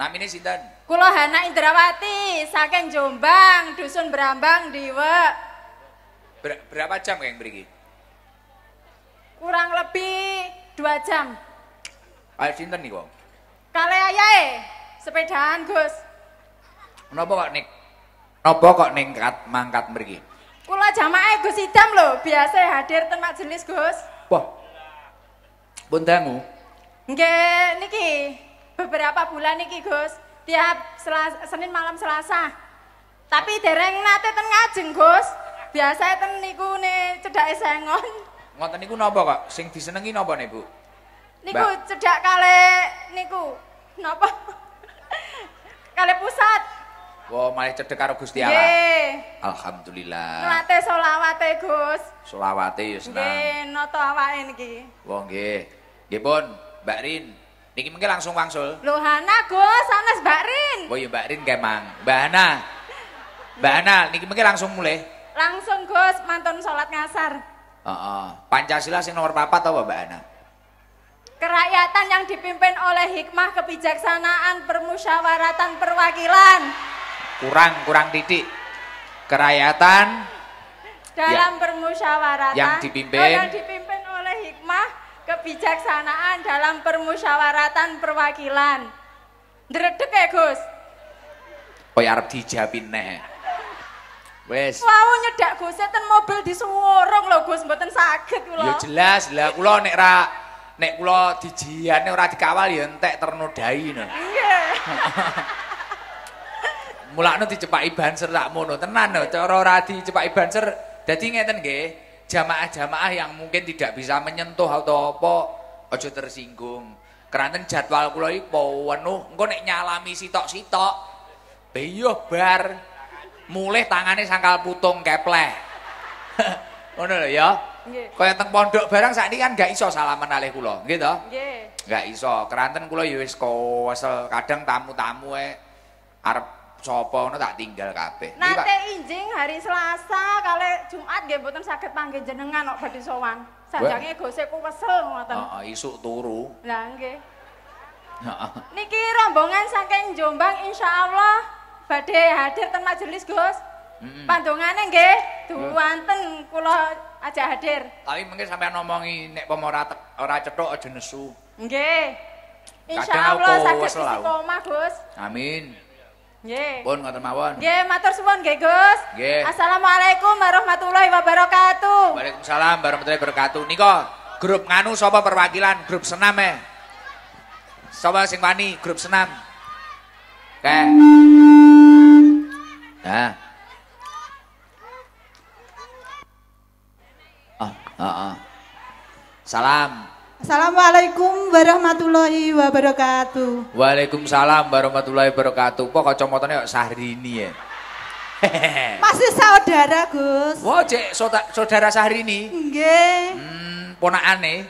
Namine sinten? Kula Hana Indrawati saking Jombang, Dusun Brambang, Diwe. berapa jam kayak mriki? Kurang lebih dua jam. Ayo sinten nih kok? Kale ayae, sepedaan Gus. Kenapa kok nik? Kenapa kok ningkat mangkat mriki? Kula jamaah Gus Idam lho, biasa hadir teman jenis Gus. Wah, Pun dangu. Nggih, niki beberapa bulan niki, Gus. Tiap Senin malam Selasa. Tapi dereng nate ten ngajeng, Gus. Biasa ten niku ne cedak sengon. Ngoten niku nopo, kok? Sing disenengi nopo, ne, Bu? Niku cedak kali niku. nopo. <laughs> kali pusat. Wah, wow, malah cedek karo Gusti Allah. Yeah. Alhamdulillah. Nate selawate, Gus. Selawate ya, Senang. Nggih, yeah, awake niki. Wah, wow, nggih. Nggih pun, Mbak Rin. Niki mungkin langsung wangsul. Loh Hana, Gus, sama Mbak Rin. Oh iya Mbak Rin kemang. Mbak Hana. Mbak Hana, niki mungkin langsung mulai. Langsung Gus, mantun sholat ngasar. Oh, Uh -uh. Pancasila sih nomor papa tau, Mbak Hana? Kerakyatan yang dipimpin oleh hikmah kebijaksanaan permusyawaratan perwakilan. Kurang, kurang titik. Kerakyatan dalam ya, permusyawaratan yang dipimpin, oh, yang dipimpin oleh hikmah kebijaksanaan dalam permusyawaratan perwakilan. Ndredeg ya, Gus? Kowe arep dijawabin nih, Wes. Wow nyedak Gus saya ten mobil disuwurung loh Gus buatan sakit loh. Ya jelas lah kulo nek ra nek dijian nek ra dikawal ya entek ternodai nih. Iya. Mulakno dicepaki banser tak mono tenan no cara ora dicepaki banser dadi ngeten nggih jamaah-jamaah yang mungkin tidak bisa menyentuh atau apa ojo tersinggung keranten jadwal kula iki penuh engko nek nyalami sitok-sitok beyo bar mulih tangane sangkal putung kepleh <laughs> ngono lho ya nggih kaya teng pondok barang ini kan gak iso salaman alih kula nggih to nggih gak iso keranten kula ya wis kadang tamu-tamu eh arep Sopo ngono tak tinggal kabeh. Nanti injing hari Selasa kali Jumat nggih mboten saged pangge jenengan kok badhe sowan. Sajange gosek ku wesel ngoten. Heeh, isuk turu. Lah nggih. Niki rombongan saking Jombang insya Allah badhe hadir ten majelis Gus. Hmm. Pandungane nggih, duwanten kula aja hadir. Tapi mungkin sampean ngomongi nek apa ora ora cethuk aja nesu. Nggih. Insyaallah saged istiqomah, Gus. Amin. Nggih. Pun ngoten mawon. Nggih, matur suwun nggih, Gus. Nggih. Assalamualaikum warahmatullahi wabarakatuh. Waalaikumsalam warahmatullahi wabarakatuh. Niko, grup nganu sapa perwakilan grup senam e? Sapa sing wani grup senam? Oke. Nah. Oh, ah, oh, ah, ah. Salam. Assalamualaikum warahmatullahi wabarakatuh. Waalaikumsalam warahmatullahi wabarakatuh. Kok kacamatane kok Sahrini ya. <laughs> Masih saudara, Gus. Wah, cek saudara, saudara Sahrini. Nggih. Hmm, ponakane.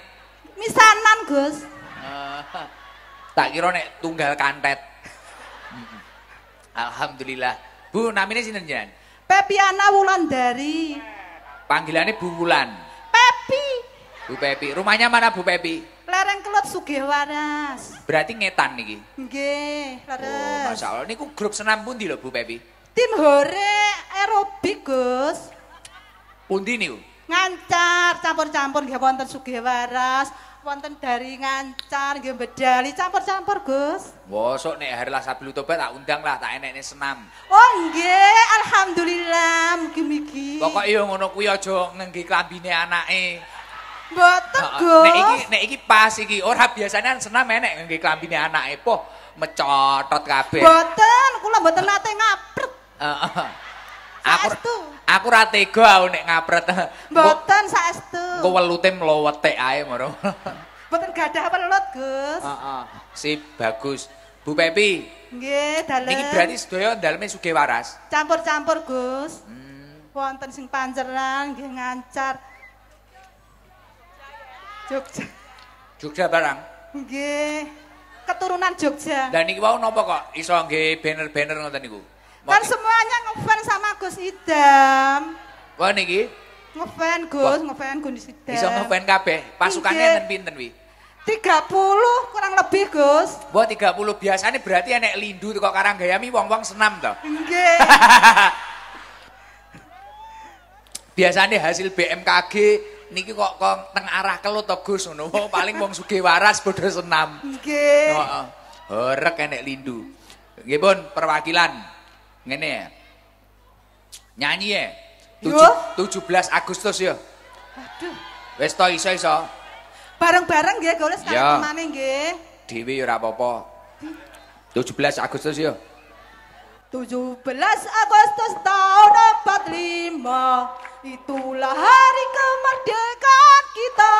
Misanan, Gus. Uh, tak kira nek tunggal kantet. Hmm. Alhamdulillah. Bu, namine sinten jenengan? Pepiana Wulandari. Panggilannya Bu Wulan. Pepi. Bu Pepi. Rumahnya mana Bu Pepi? Lereng Kelut Sugewaras. Berarti ngetan niki. Nggih, leres. Oh, masyaallah niku grup senam pundi lho Bu Pepi? Tim hore aerobik, Gus. Pundi niku? Ngancar, campur-campur nggih wonten Sugewaras, wonten dari ngancar nggih bedali campur-campur, Gus. Mosok nek hari lah sabil tobat tak undang lah tak enekne senam. Oh nggih, alhamdulillah mugi-mugi. Pokoke yo ngono kuwi aja nenggi klambine anake. Mboten, Gus. Nek iki nek iki pas iki. Ora biasane senam enek nggih klambine anake poh mecotot kabeh. Mboten, kula mboten nate ngapret. Aku aku ra tega aku nek ngapret. <laughs> Mboten saestu. Engko welute mlowetek ae moro. <laughs> Mboten gadah welut, Gus. Heeh. Sip, bagus. Bu Pepi. Nggih, dalem. Iki berarti sedaya daleme sugih waras. Campur-campur, Gus. Hmm. Wonten sing panjeran nggih ngancar. Jogja. Jogja barang. Nggih. Keturunan Jogja. Dan niki wau napa kok iso nggih banner-banner ngoten niku? Kan semuanya ngefans sama Gus Idam. Wah niki ngefan Gus, ngefan Gus Idam. Iso ngefan kabeh. Pasukannya enten pinten wi? 30 kurang lebih Gus. Wah 30 biasanya berarti enek lindu kok Karanggayami wong-wong senam to. Nggih. <laughs> biasanya hasil BMKG niki kok teng arah kelut to Gus ngono oh, paling wong sugih waras bodho senam nggih heeh oh, horek enek lindu nggih pun perwakilan ngene ya nyanyi ya 17 Agustus ya aduh wis to iso iso bareng-bareng nggih -bareng, golek sak temane nggih dhewe ya ora apa-apa 17 Agustus ya 17 Agustus tahun 45 Itulah hari kemerdekaan kita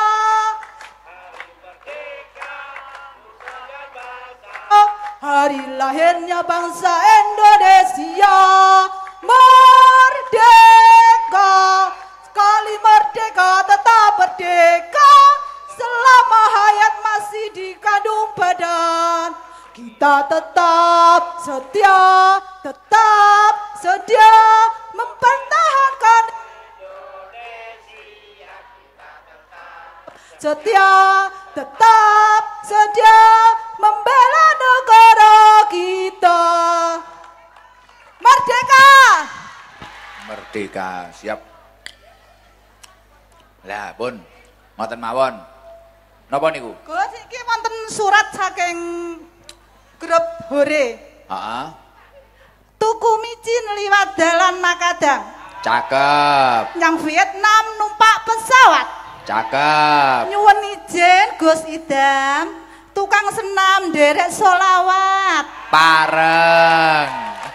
Hari lahirnya bangsa Indonesia Merdeka Sekali merdeka tetap merdeka Selama hayat masih dikandung badan kita tetap setia, tetap setia mempertahankan Indonesia. Setia, tetap setia membela negara kita. Merdeka! Merdeka, siap. Lah, pun, mau mawon. Napa niku? Kula iki wonten surat saking grup hore. Heeh. Tuku micin liwat dalan Makadang. Cakep. Yang Vietnam numpak pesawat. Cakep. Nyuwun izin Gus Idam, tukang senam derek solawat. Pareng.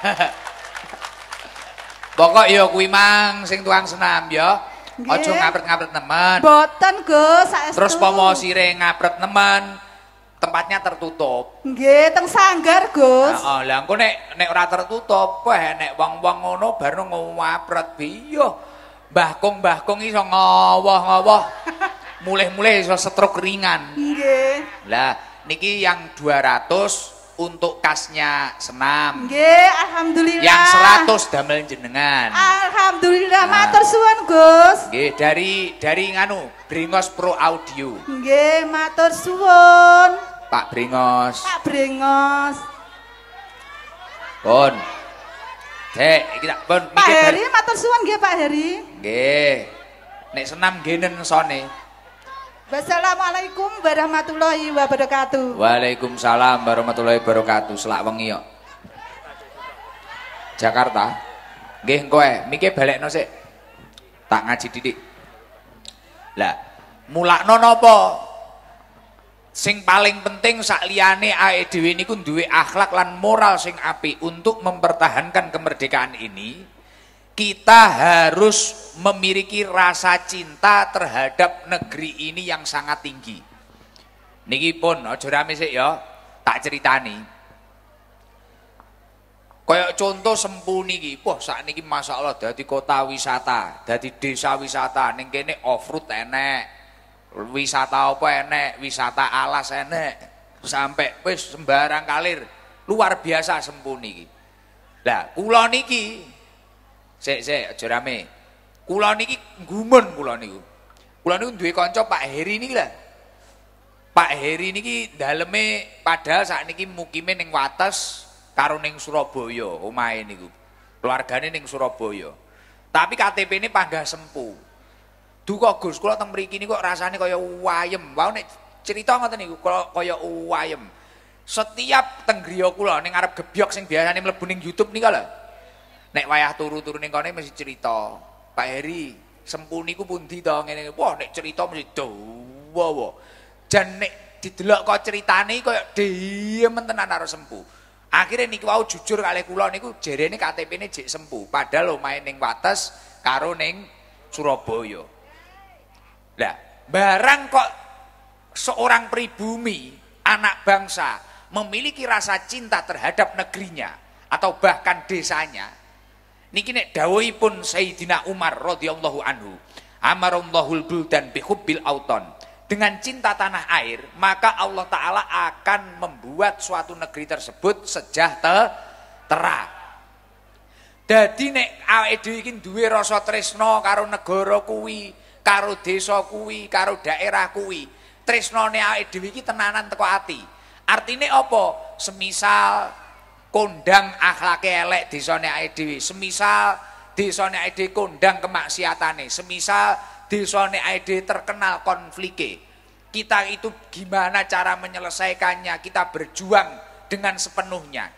<laughs> Pokok ya kuwi mang sing tukang senam ya. Aja ngapret-ngapret nemen. Boten Gus, saestu. Terus pomo sire ngapret nemen. tempatnya tertutup. Nggih, teng sanggar, Gus. Heeh, lah, engko nek nek ora tertutup, weh nek wong-wong ngono bar ngowapret piyo. Mbah Kung, Mbah Kung iso ngowoh-ngowoh. <laughs> Mulih-mulih iso stroke ringan. Nggih. Lah, niki yang 200 untuk kasnya senam. Ge, alhamdulillah. Yang 100 damel jenengan. Alhamdulillah, nah. matur suwun, Gus. Ge, dari dari nganu Bringos Pro Audio. Ge, matur suwun. Pak Bringos. Pak Bringos. Pun. Dek, kita bon. pun Pak Heri matur suwun nggih Pak Heri. Nggih. Nek senam genen sone, Wassalamualaikum warahmatullahi wabarakatuh. Waalaikumsalam warahmatullahi wabarakatuh. Selak wengi yo. Jakarta. Nggih kowe, balik balekno sik. Tak ngaji didik. Lah, mulakno napa? Sing paling penting sak liyane ae dhewe niku duwe akhlak lan moral sing api untuk mempertahankan kemerdekaan ini kita harus memiliki rasa cinta terhadap negeri ini yang sangat tinggi. Niki pun ojo rame sih ya, tak ceritani. Kayak contoh Sempu niki, wah masya Allah dari kota wisata, dari desa wisata, ning kene off road enek. Wisata apa enek, wisata alas enek. Sampai wis sembarang kalir, luar biasa Sempu niki. Lah, pulau niki Sik sik aja rame. Kula niki gumen kula niku. Kula niku duwe kanca Pak Heri niki lah. Pak Heri niki daleme padahal niki mukime ning Wates karo ning Surabaya omahe niku. Keluargane ning Surabaya. Tapi ktp ini panggah sempu. Duka Gus, kula teng mriki niku kok rasane kaya wayem. Wau nek cerita ngoten niku kula kaya wayem. Setiap teng griya kula ning arep gebyok sing biasane mlebu ning YouTube nika lho. Nek wayah turu-turu ning kene mesti cerita. Pak Heri, sempuni ku pundi to ngene. Wah, nek cerita mesti dawa. Jan nek didelok kok critane koyo diem tenan harus sempu. Akhirnya niku wau jujur kalih kula niku jerene KTP-ne jek sempu, padahal omahe ning Wates karo neng Surabaya. Lah, barang kok seorang pribumi, anak bangsa memiliki rasa cinta terhadap negerinya atau bahkan desanya, niki nek dawuhipun Sayyidina Umar radhiyallahu anhu amarallahul buldan bihubbil auton dengan cinta tanah air maka Allah taala akan membuat suatu negeri tersebut sejahtera jadi nek awake dhewe iki duwe rasa tresno karo negara kuwi karo desa kuwi karo daerah kuwi tresnane awake dhewe iki tenanan teko ati artine apa semisal kondang akhlak elek di ae IDW. Semisal di ae dhewe kondang kemaksiatane, semisal di ae ID terkenal konflik Kita itu gimana cara menyelesaikannya? Kita berjuang dengan sepenuhnya.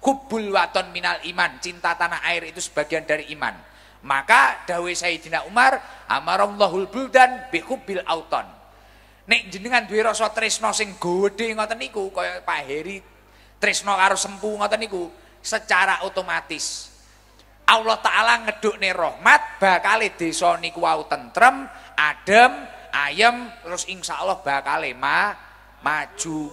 kubul waton minal iman, cinta tanah air itu sebagian dari iman. Maka dawe Sayyidina Umar, amarallahul buldan bihubbil auton. Nek jenengan duwe rasa tresno sing gede ngoten niku kaya Pak Heri Trisno karo sembuh, ngoten niku secara otomatis Allah taala ngedukne rahmat bakal desa niku wau tentrem, adem, ayem terus Allah bakal ma maju.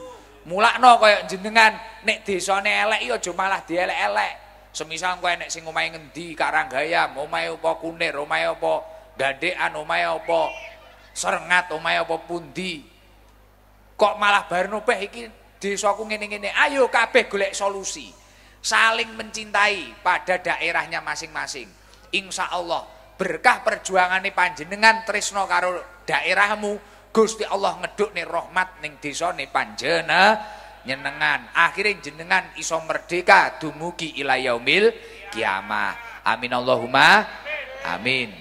Mulakno kaya jenengan nek desane elek iyo ya aja malah dielek-elek. Semisal kowe nek sing omahe ngendi Karanggayam, omahe apa Kunir, omahe apa Gandekan, omahe apa Serengat, omahe apa pundi. Kok malah bar nopeh iki desaku ngene-ngene. Ayo kabeh golek solusi. Saling mencintai pada daerahnya masing-masing. Insya Allah berkah perjuangan ini panjenengan Trisno karo daerahmu Gusti Allah ngeduk nih rahmat ning desa nih panjena nyenengan akhirnya jenengan iso merdeka dumugi ilayaumil kiamah amin Allahumma amin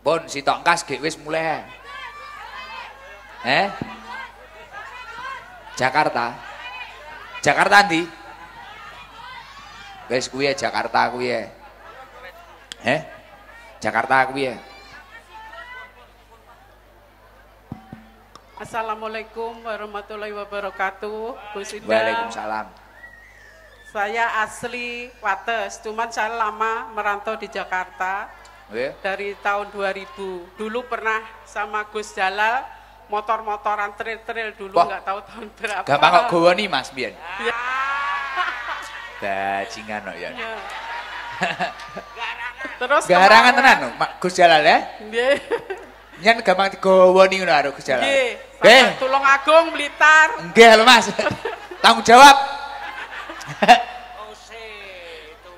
bon si tongkas wis mulai eh Jakarta. Jakarta nanti. Gue ya Jakarta ya. Heh? Jakarta aku ya. Assalamualaikum warahmatullahi wabarakatuh. Gus Waalaikumsalam. Saya asli Wates, cuman saya lama merantau di Jakarta. Oh, iya? Dari tahun 2000. Dulu pernah sama Gus Jalal motor-motoran trail-trail dulu nggak tahu tahun berapa. Gampang kok gowo nih Mas Bian. Ya. Bajingan loh ya. ya. Terus garangan tenan Mak Gus Jalal ya. Nggih. Nyen gampang digowo nih ngono karo Gus Jalal. Nggih. Tulung Agung Blitar. Nggih lho Mas. Tanggung jawab. Ose itu.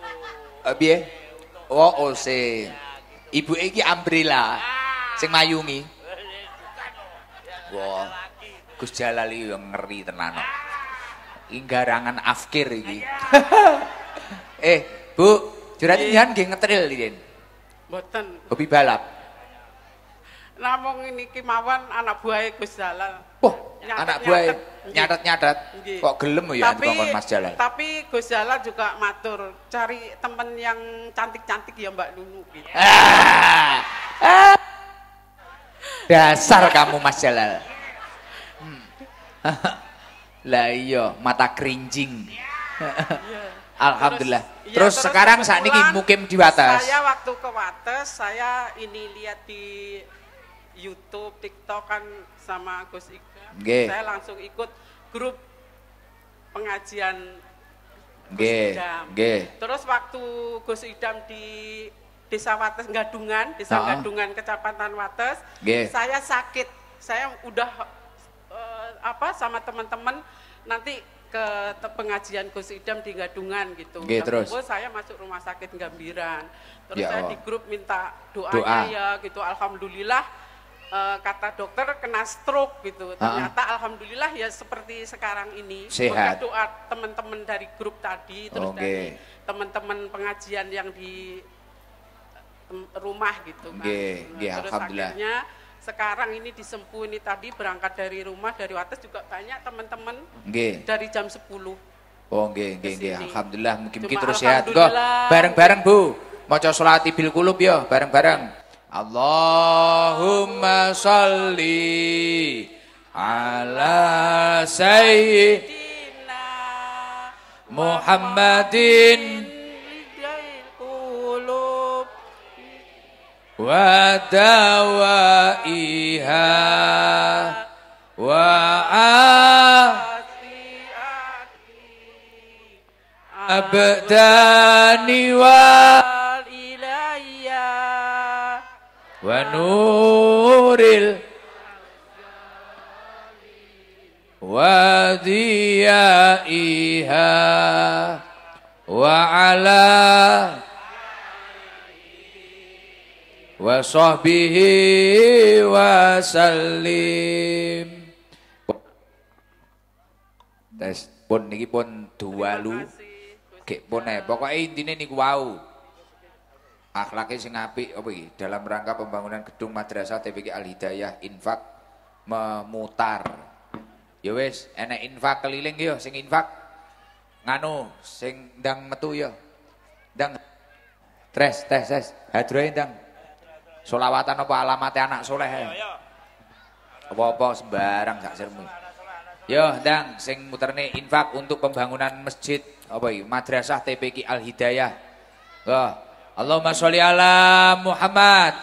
Piye? Oh, Ose. Ibu iki Ambrila, ah. sing mayungi. Wah, Gus Jalali yang ngeri tenan inggarangan afkir iki. <laughs> eh, Bu, jurati njenengan nggih ngetril iki. Mboten. Hobi balap. Namung niki mawon anak buahe Gus Jalal. Wah, anak buahe nyadat-nyadat. Kok gelem ya dikongkon Mas Jalal. Tapi Gus Jalal juga matur, cari temen yang cantik-cantik ya Mbak Nunu gitu. Ah! Ah! Dasar kamu Mas Jalal. Hmm. <laughs> lah iya, mata kerinjing. <laughs> Alhamdulillah. Terus, ya, terus sekarang saat ini mukim di Wates. Saya waktu ke Wates, saya ini lihat di YouTube, TikTok kan sama Gus Ika. Okay. Saya langsung ikut grup pengajian Gus Idam. G. Terus waktu Gus Idam di Desa Wates Gadungan, Desa uh Gadungan Kecamatan Wates. Yeah. Saya sakit. Saya udah uh, apa sama teman-teman nanti ke pengajian Gus Idam di Gadungan gitu. Okay, terus saya masuk rumah sakit Gambiran. Terus ya, saya di grup minta doanya Doa. ya gitu. Alhamdulillah uh, kata dokter kena stroke gitu. Ternyata alhamdulillah ya seperti sekarang ini. Sehat. Doa teman-teman dari grup tadi terus okay. dari teman-teman pengajian yang di rumah gitu kan. Gih, Terus Alhamdulillah. akhirnya sekarang ini disempu ini tadi berangkat dari rumah dari Wates juga banyak teman-teman dari jam 10. Oh nggih nggih nggih alhamdulillah mungkin kita terus sehat ya. kok. Bareng-bareng Bu. Maca salat bil kulub ya bareng-bareng. Allahumma sholli ala sayyidina Muhammadin ودوائها وأبداني وإلي ونور وضيائها وعلى wa sahbihi wa sallim tes pun niki pun dualu gek pun ae pokoke intine niku wau akhlake sing apik apa iki dalam rangka pembangunan gedung madrasah TPK Al Hidayah infak memutar ya wis enek infak keliling yo sing infak nganu sing dang metu yo ndang tres tes tes hadroe ndang Solawatan apa alamat anak soleh? Iya, iya. Apa-apa sembarang gak sermu. Yo, dang, sing muterne infak untuk pembangunan masjid apa iki? Madrasah TPQ Al Hidayah. Wah, Allahumma sholli ala Muhammad.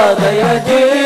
هذا يجي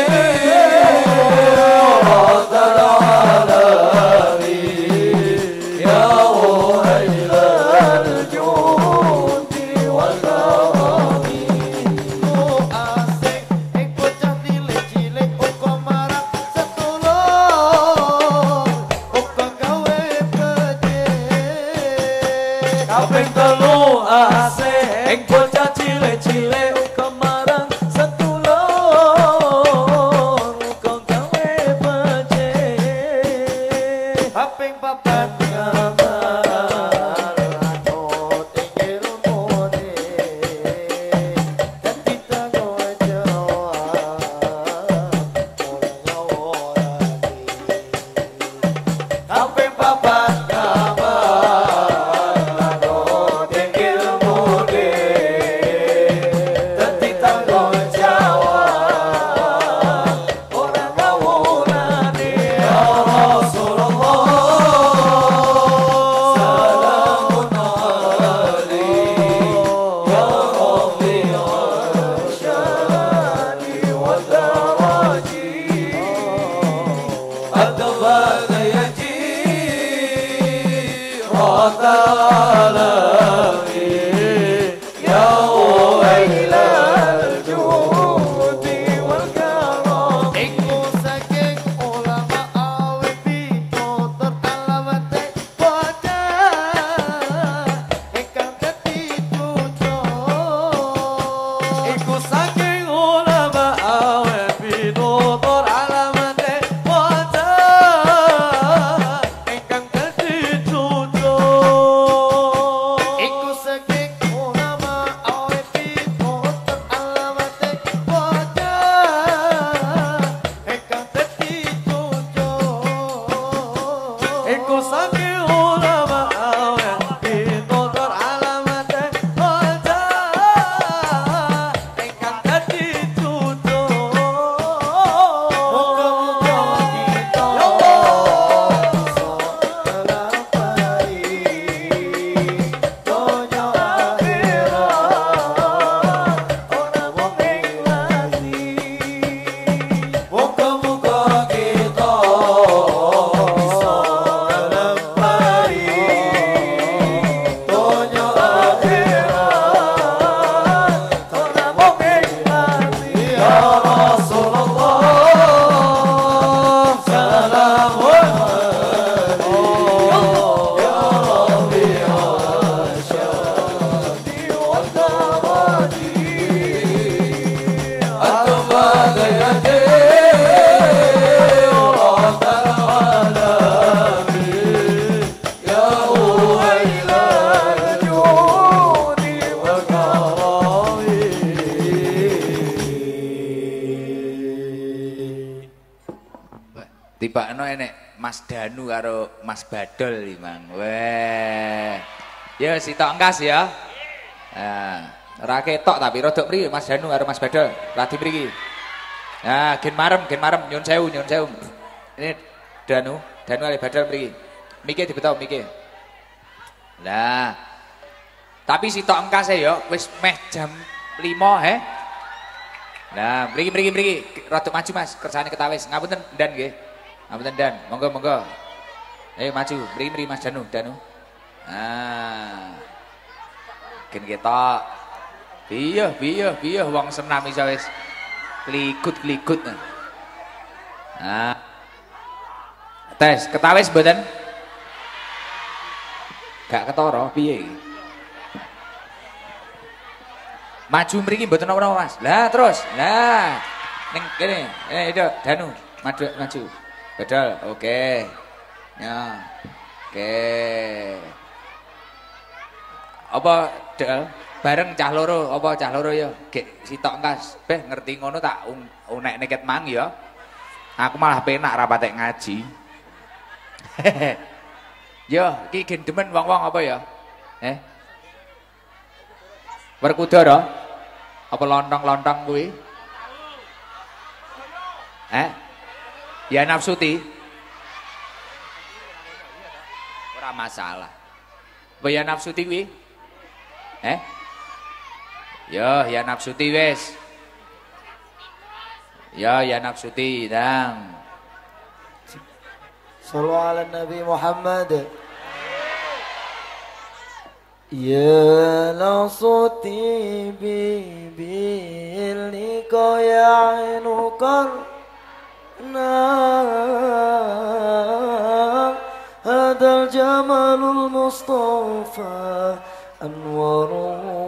Mata dol Imang. Weh. Ya sitok engkas ya. Nah, tok tapi rodok pri Mas Danu karo Mas Badol? Lagi mriki. Nah, gen marem, gen marem nyun sewu, nyun sewu. Ini Danu, Danu ali Badol mriki. Miki dibetok miki. nah, Tapi sitok engkas ya wis meh jam 5 he. Nah, mriki mriki mriki rodok maju Mas, kersane ketawis. Ngapunten ge nggih. Ngapunten dan, Monggo monggo eh maju, beri beri Mas Danu, Danu. Ah. Ken kita. Biyuh, biyuh, biyuh wong senam iso wis klikut-klikut. Ah. Tes, ketawis badan Gak ketara piye Maju mriki mboten napa-napa, Mas. Lah terus. Lah. Ning kene, eh Danu, maju maju. Betul, oke. Okay. Ya. Oke. Apa Del? Bareng cah loro, apa cah loro ya? Gek sitok Beh ngerti ngono tak unek neket mang ya. Aku malah penak rapatek ngaji. <laughs> Yo, ya, ki gendemen wong-wong apa ya? Eh? Werkudara? Apa lontong-lontong kuwi? Eh? Ya nafsuti. ora masalah. Apa ya nafsu tiwi? Eh? Yo, ya, ya nafsu wis. Yo, ya, ya nafsu dang. Sallu ala Nabi Muhammad. يا لصتي ببيلك يا عين Nah هذا الجمال المصطفى أنواره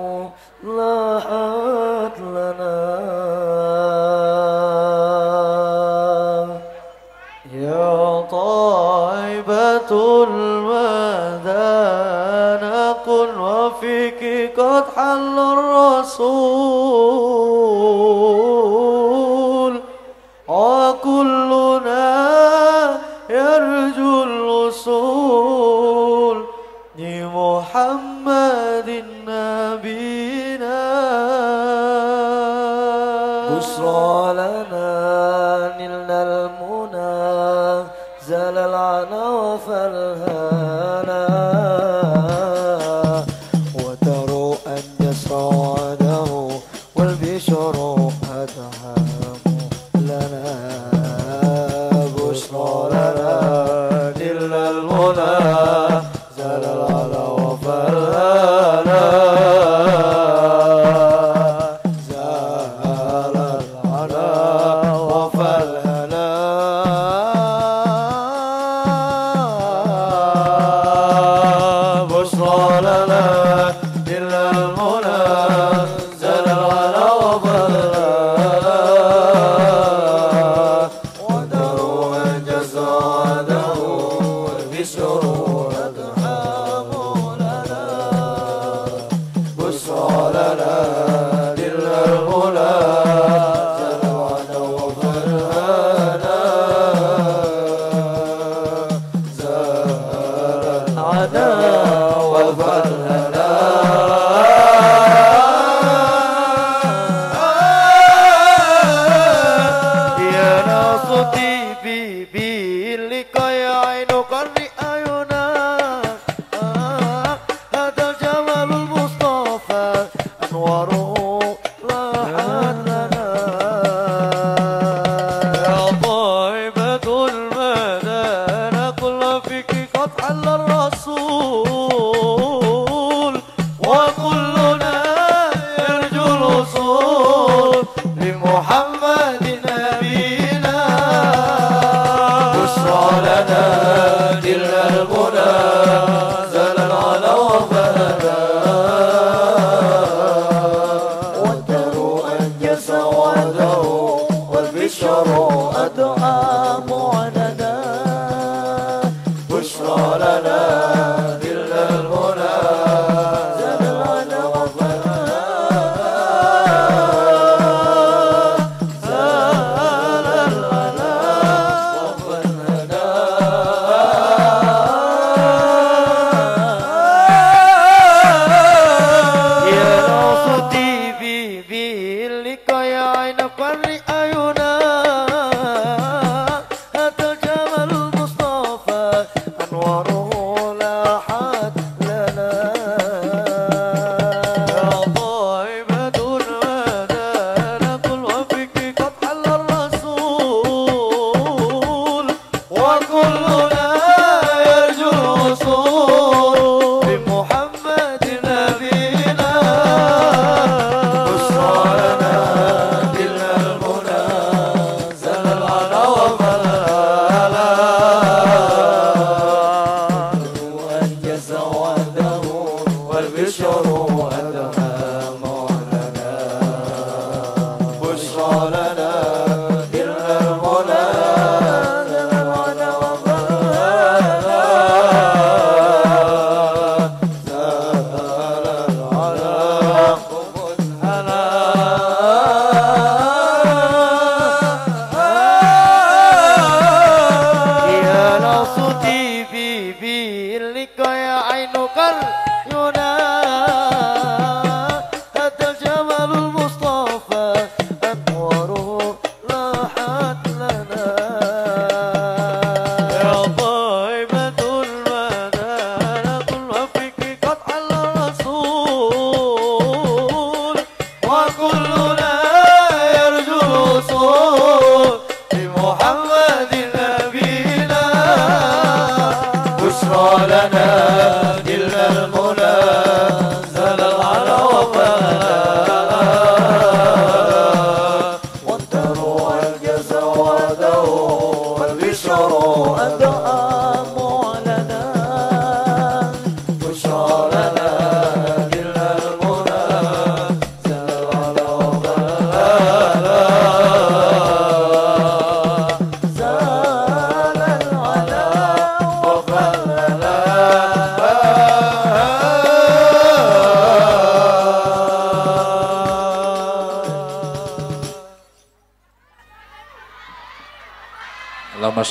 Nosso divino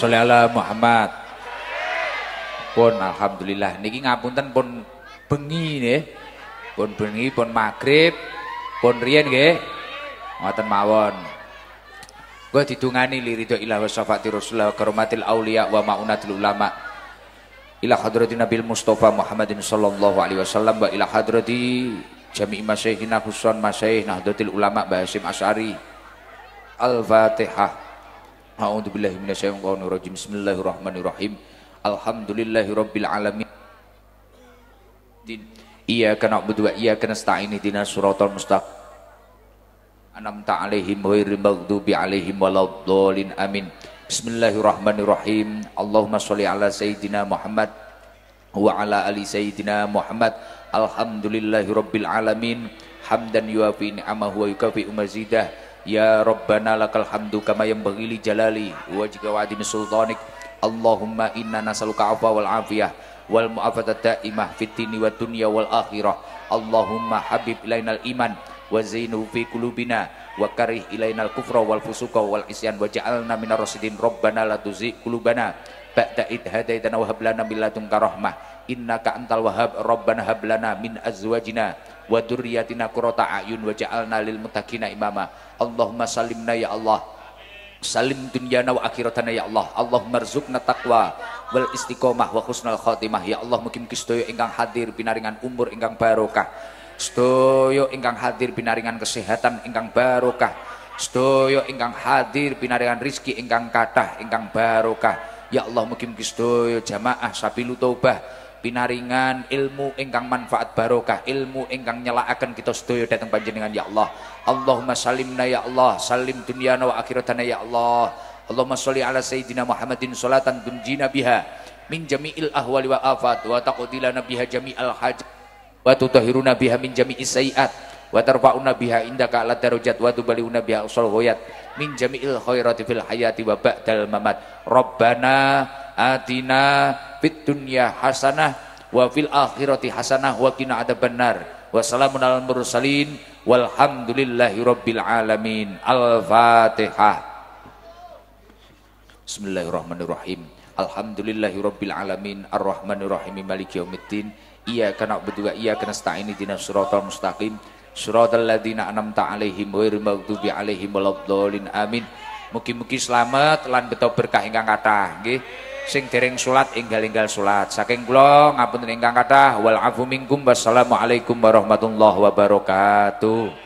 sholli ala Muhammad. Pun alhamdulillah niki ngapunten pun bengi nih, Pun bengi pun magrib pun Rian nggih. Ngoten mawon. Gue didungani liridho ilah wa syafaati Rasulullah karumatil auliya wa maunatil ulama. Ila hadrati Nabil Mustafa Muhammadin sallallahu alaihi wasallam wa ila hadrati jami'i masyaihina khususan masyaih Nahdlatul Ulama Mbah as'ari Asy'ari. Al-Fatihah. A'udzu billahi minasyaitonir rajim. Bismillahirrahmanirrahim. Alhamdulillahirabbil alamin. Iyyaka na'budu wa iyyaka nasta'in ihdinas siratal mustaqim. An'amta 'alaihim ghairil maghdubi 'alaihim waladdallin. Amin. Bismillahirrahmanirrahim. Allahumma sholli ala sayyidina Muhammad wa ala ali sayyidina Muhammad. Alhamdulillahirabbil alamin. Hamdan yuafi ni'amahu wa yukafi umazidah. Ya Rabbana lakal hamdu kama yang li jalali wajhika wa sultanik. Allahumma inna nasaluka afwa wal afiyah wal mu'afata da'imah fid dini dunya wal akhirah. Allahumma habib ilainal iman wa zainu fi kulubina wa karih ilainal kufra wal fusuqa wal isyan waj'alna minar rasidin rabbana la tuzigh ba'da id wa hab min ladunka rahmah innaka antal wahhab rabbana hab min azwajina wa dzurriyyatina qurrata a'yun ja'alna lil muttaqina imama Allahumma salimna ya Allah salim dunyana wa akhiratana ya Allah Allahumma rzuqna taqwa wal istiqomah wa husnal khatimah ya Allah mukim kistoyo ingkang hadir pinaringan umur ingkang barokah Sedoyo ingkang hadir pinaringan kesehatan ingkang barokah Sedoyo ingkang hadir pinaringan rizki ingkang kathah ingkang barokah Ya Allah mukim kistoyo jamaah sabilu taubah pinaringan ilmu ingkang manfaat barokah ilmu ingkang nyelakaken kita sedaya dhateng panjenengan ya Allah Allahumma salimna ya Allah salim dunyana wa akhiratana ya Allah Allahumma sholli ala sayyidina Muhammadin sholatan tunjina biha min jami'il ahwali wa afat wa taqdilana biha jami'al hajat wa tutahhiruna biha min jami'is sayiat wa tarfa'una biha indaka ala darajat wa tubaliuna biha usul min jami'il khairati fil hayati wa ba'dal mamat rabbana atina fit dunya hasanah wa fil akhirati hasanah wa qina adzabannar. Wassalamun alal mursalin walhamdulillahi rabbil alamin. Al-Fatihah. Bismillahirrahmanirrahim. rabbil alamin arrahmanirrahim maliki yaumiddin. Iyyaka na'budu wa iyyaka nasta'in ihdinas shiratal mustaqim. Shiratal ladzina an'amta 'alaihim ghairil maghdubi 'alaihim waladdallin. Amin. Mugi-mugi selamat lan beto berkah ingkang kathah nggih sing dereng salat inggal enggal salat saking kula ngapun ingkang kata. wal afu minkum wassalamualaikum warahmatullahi wabarakatuh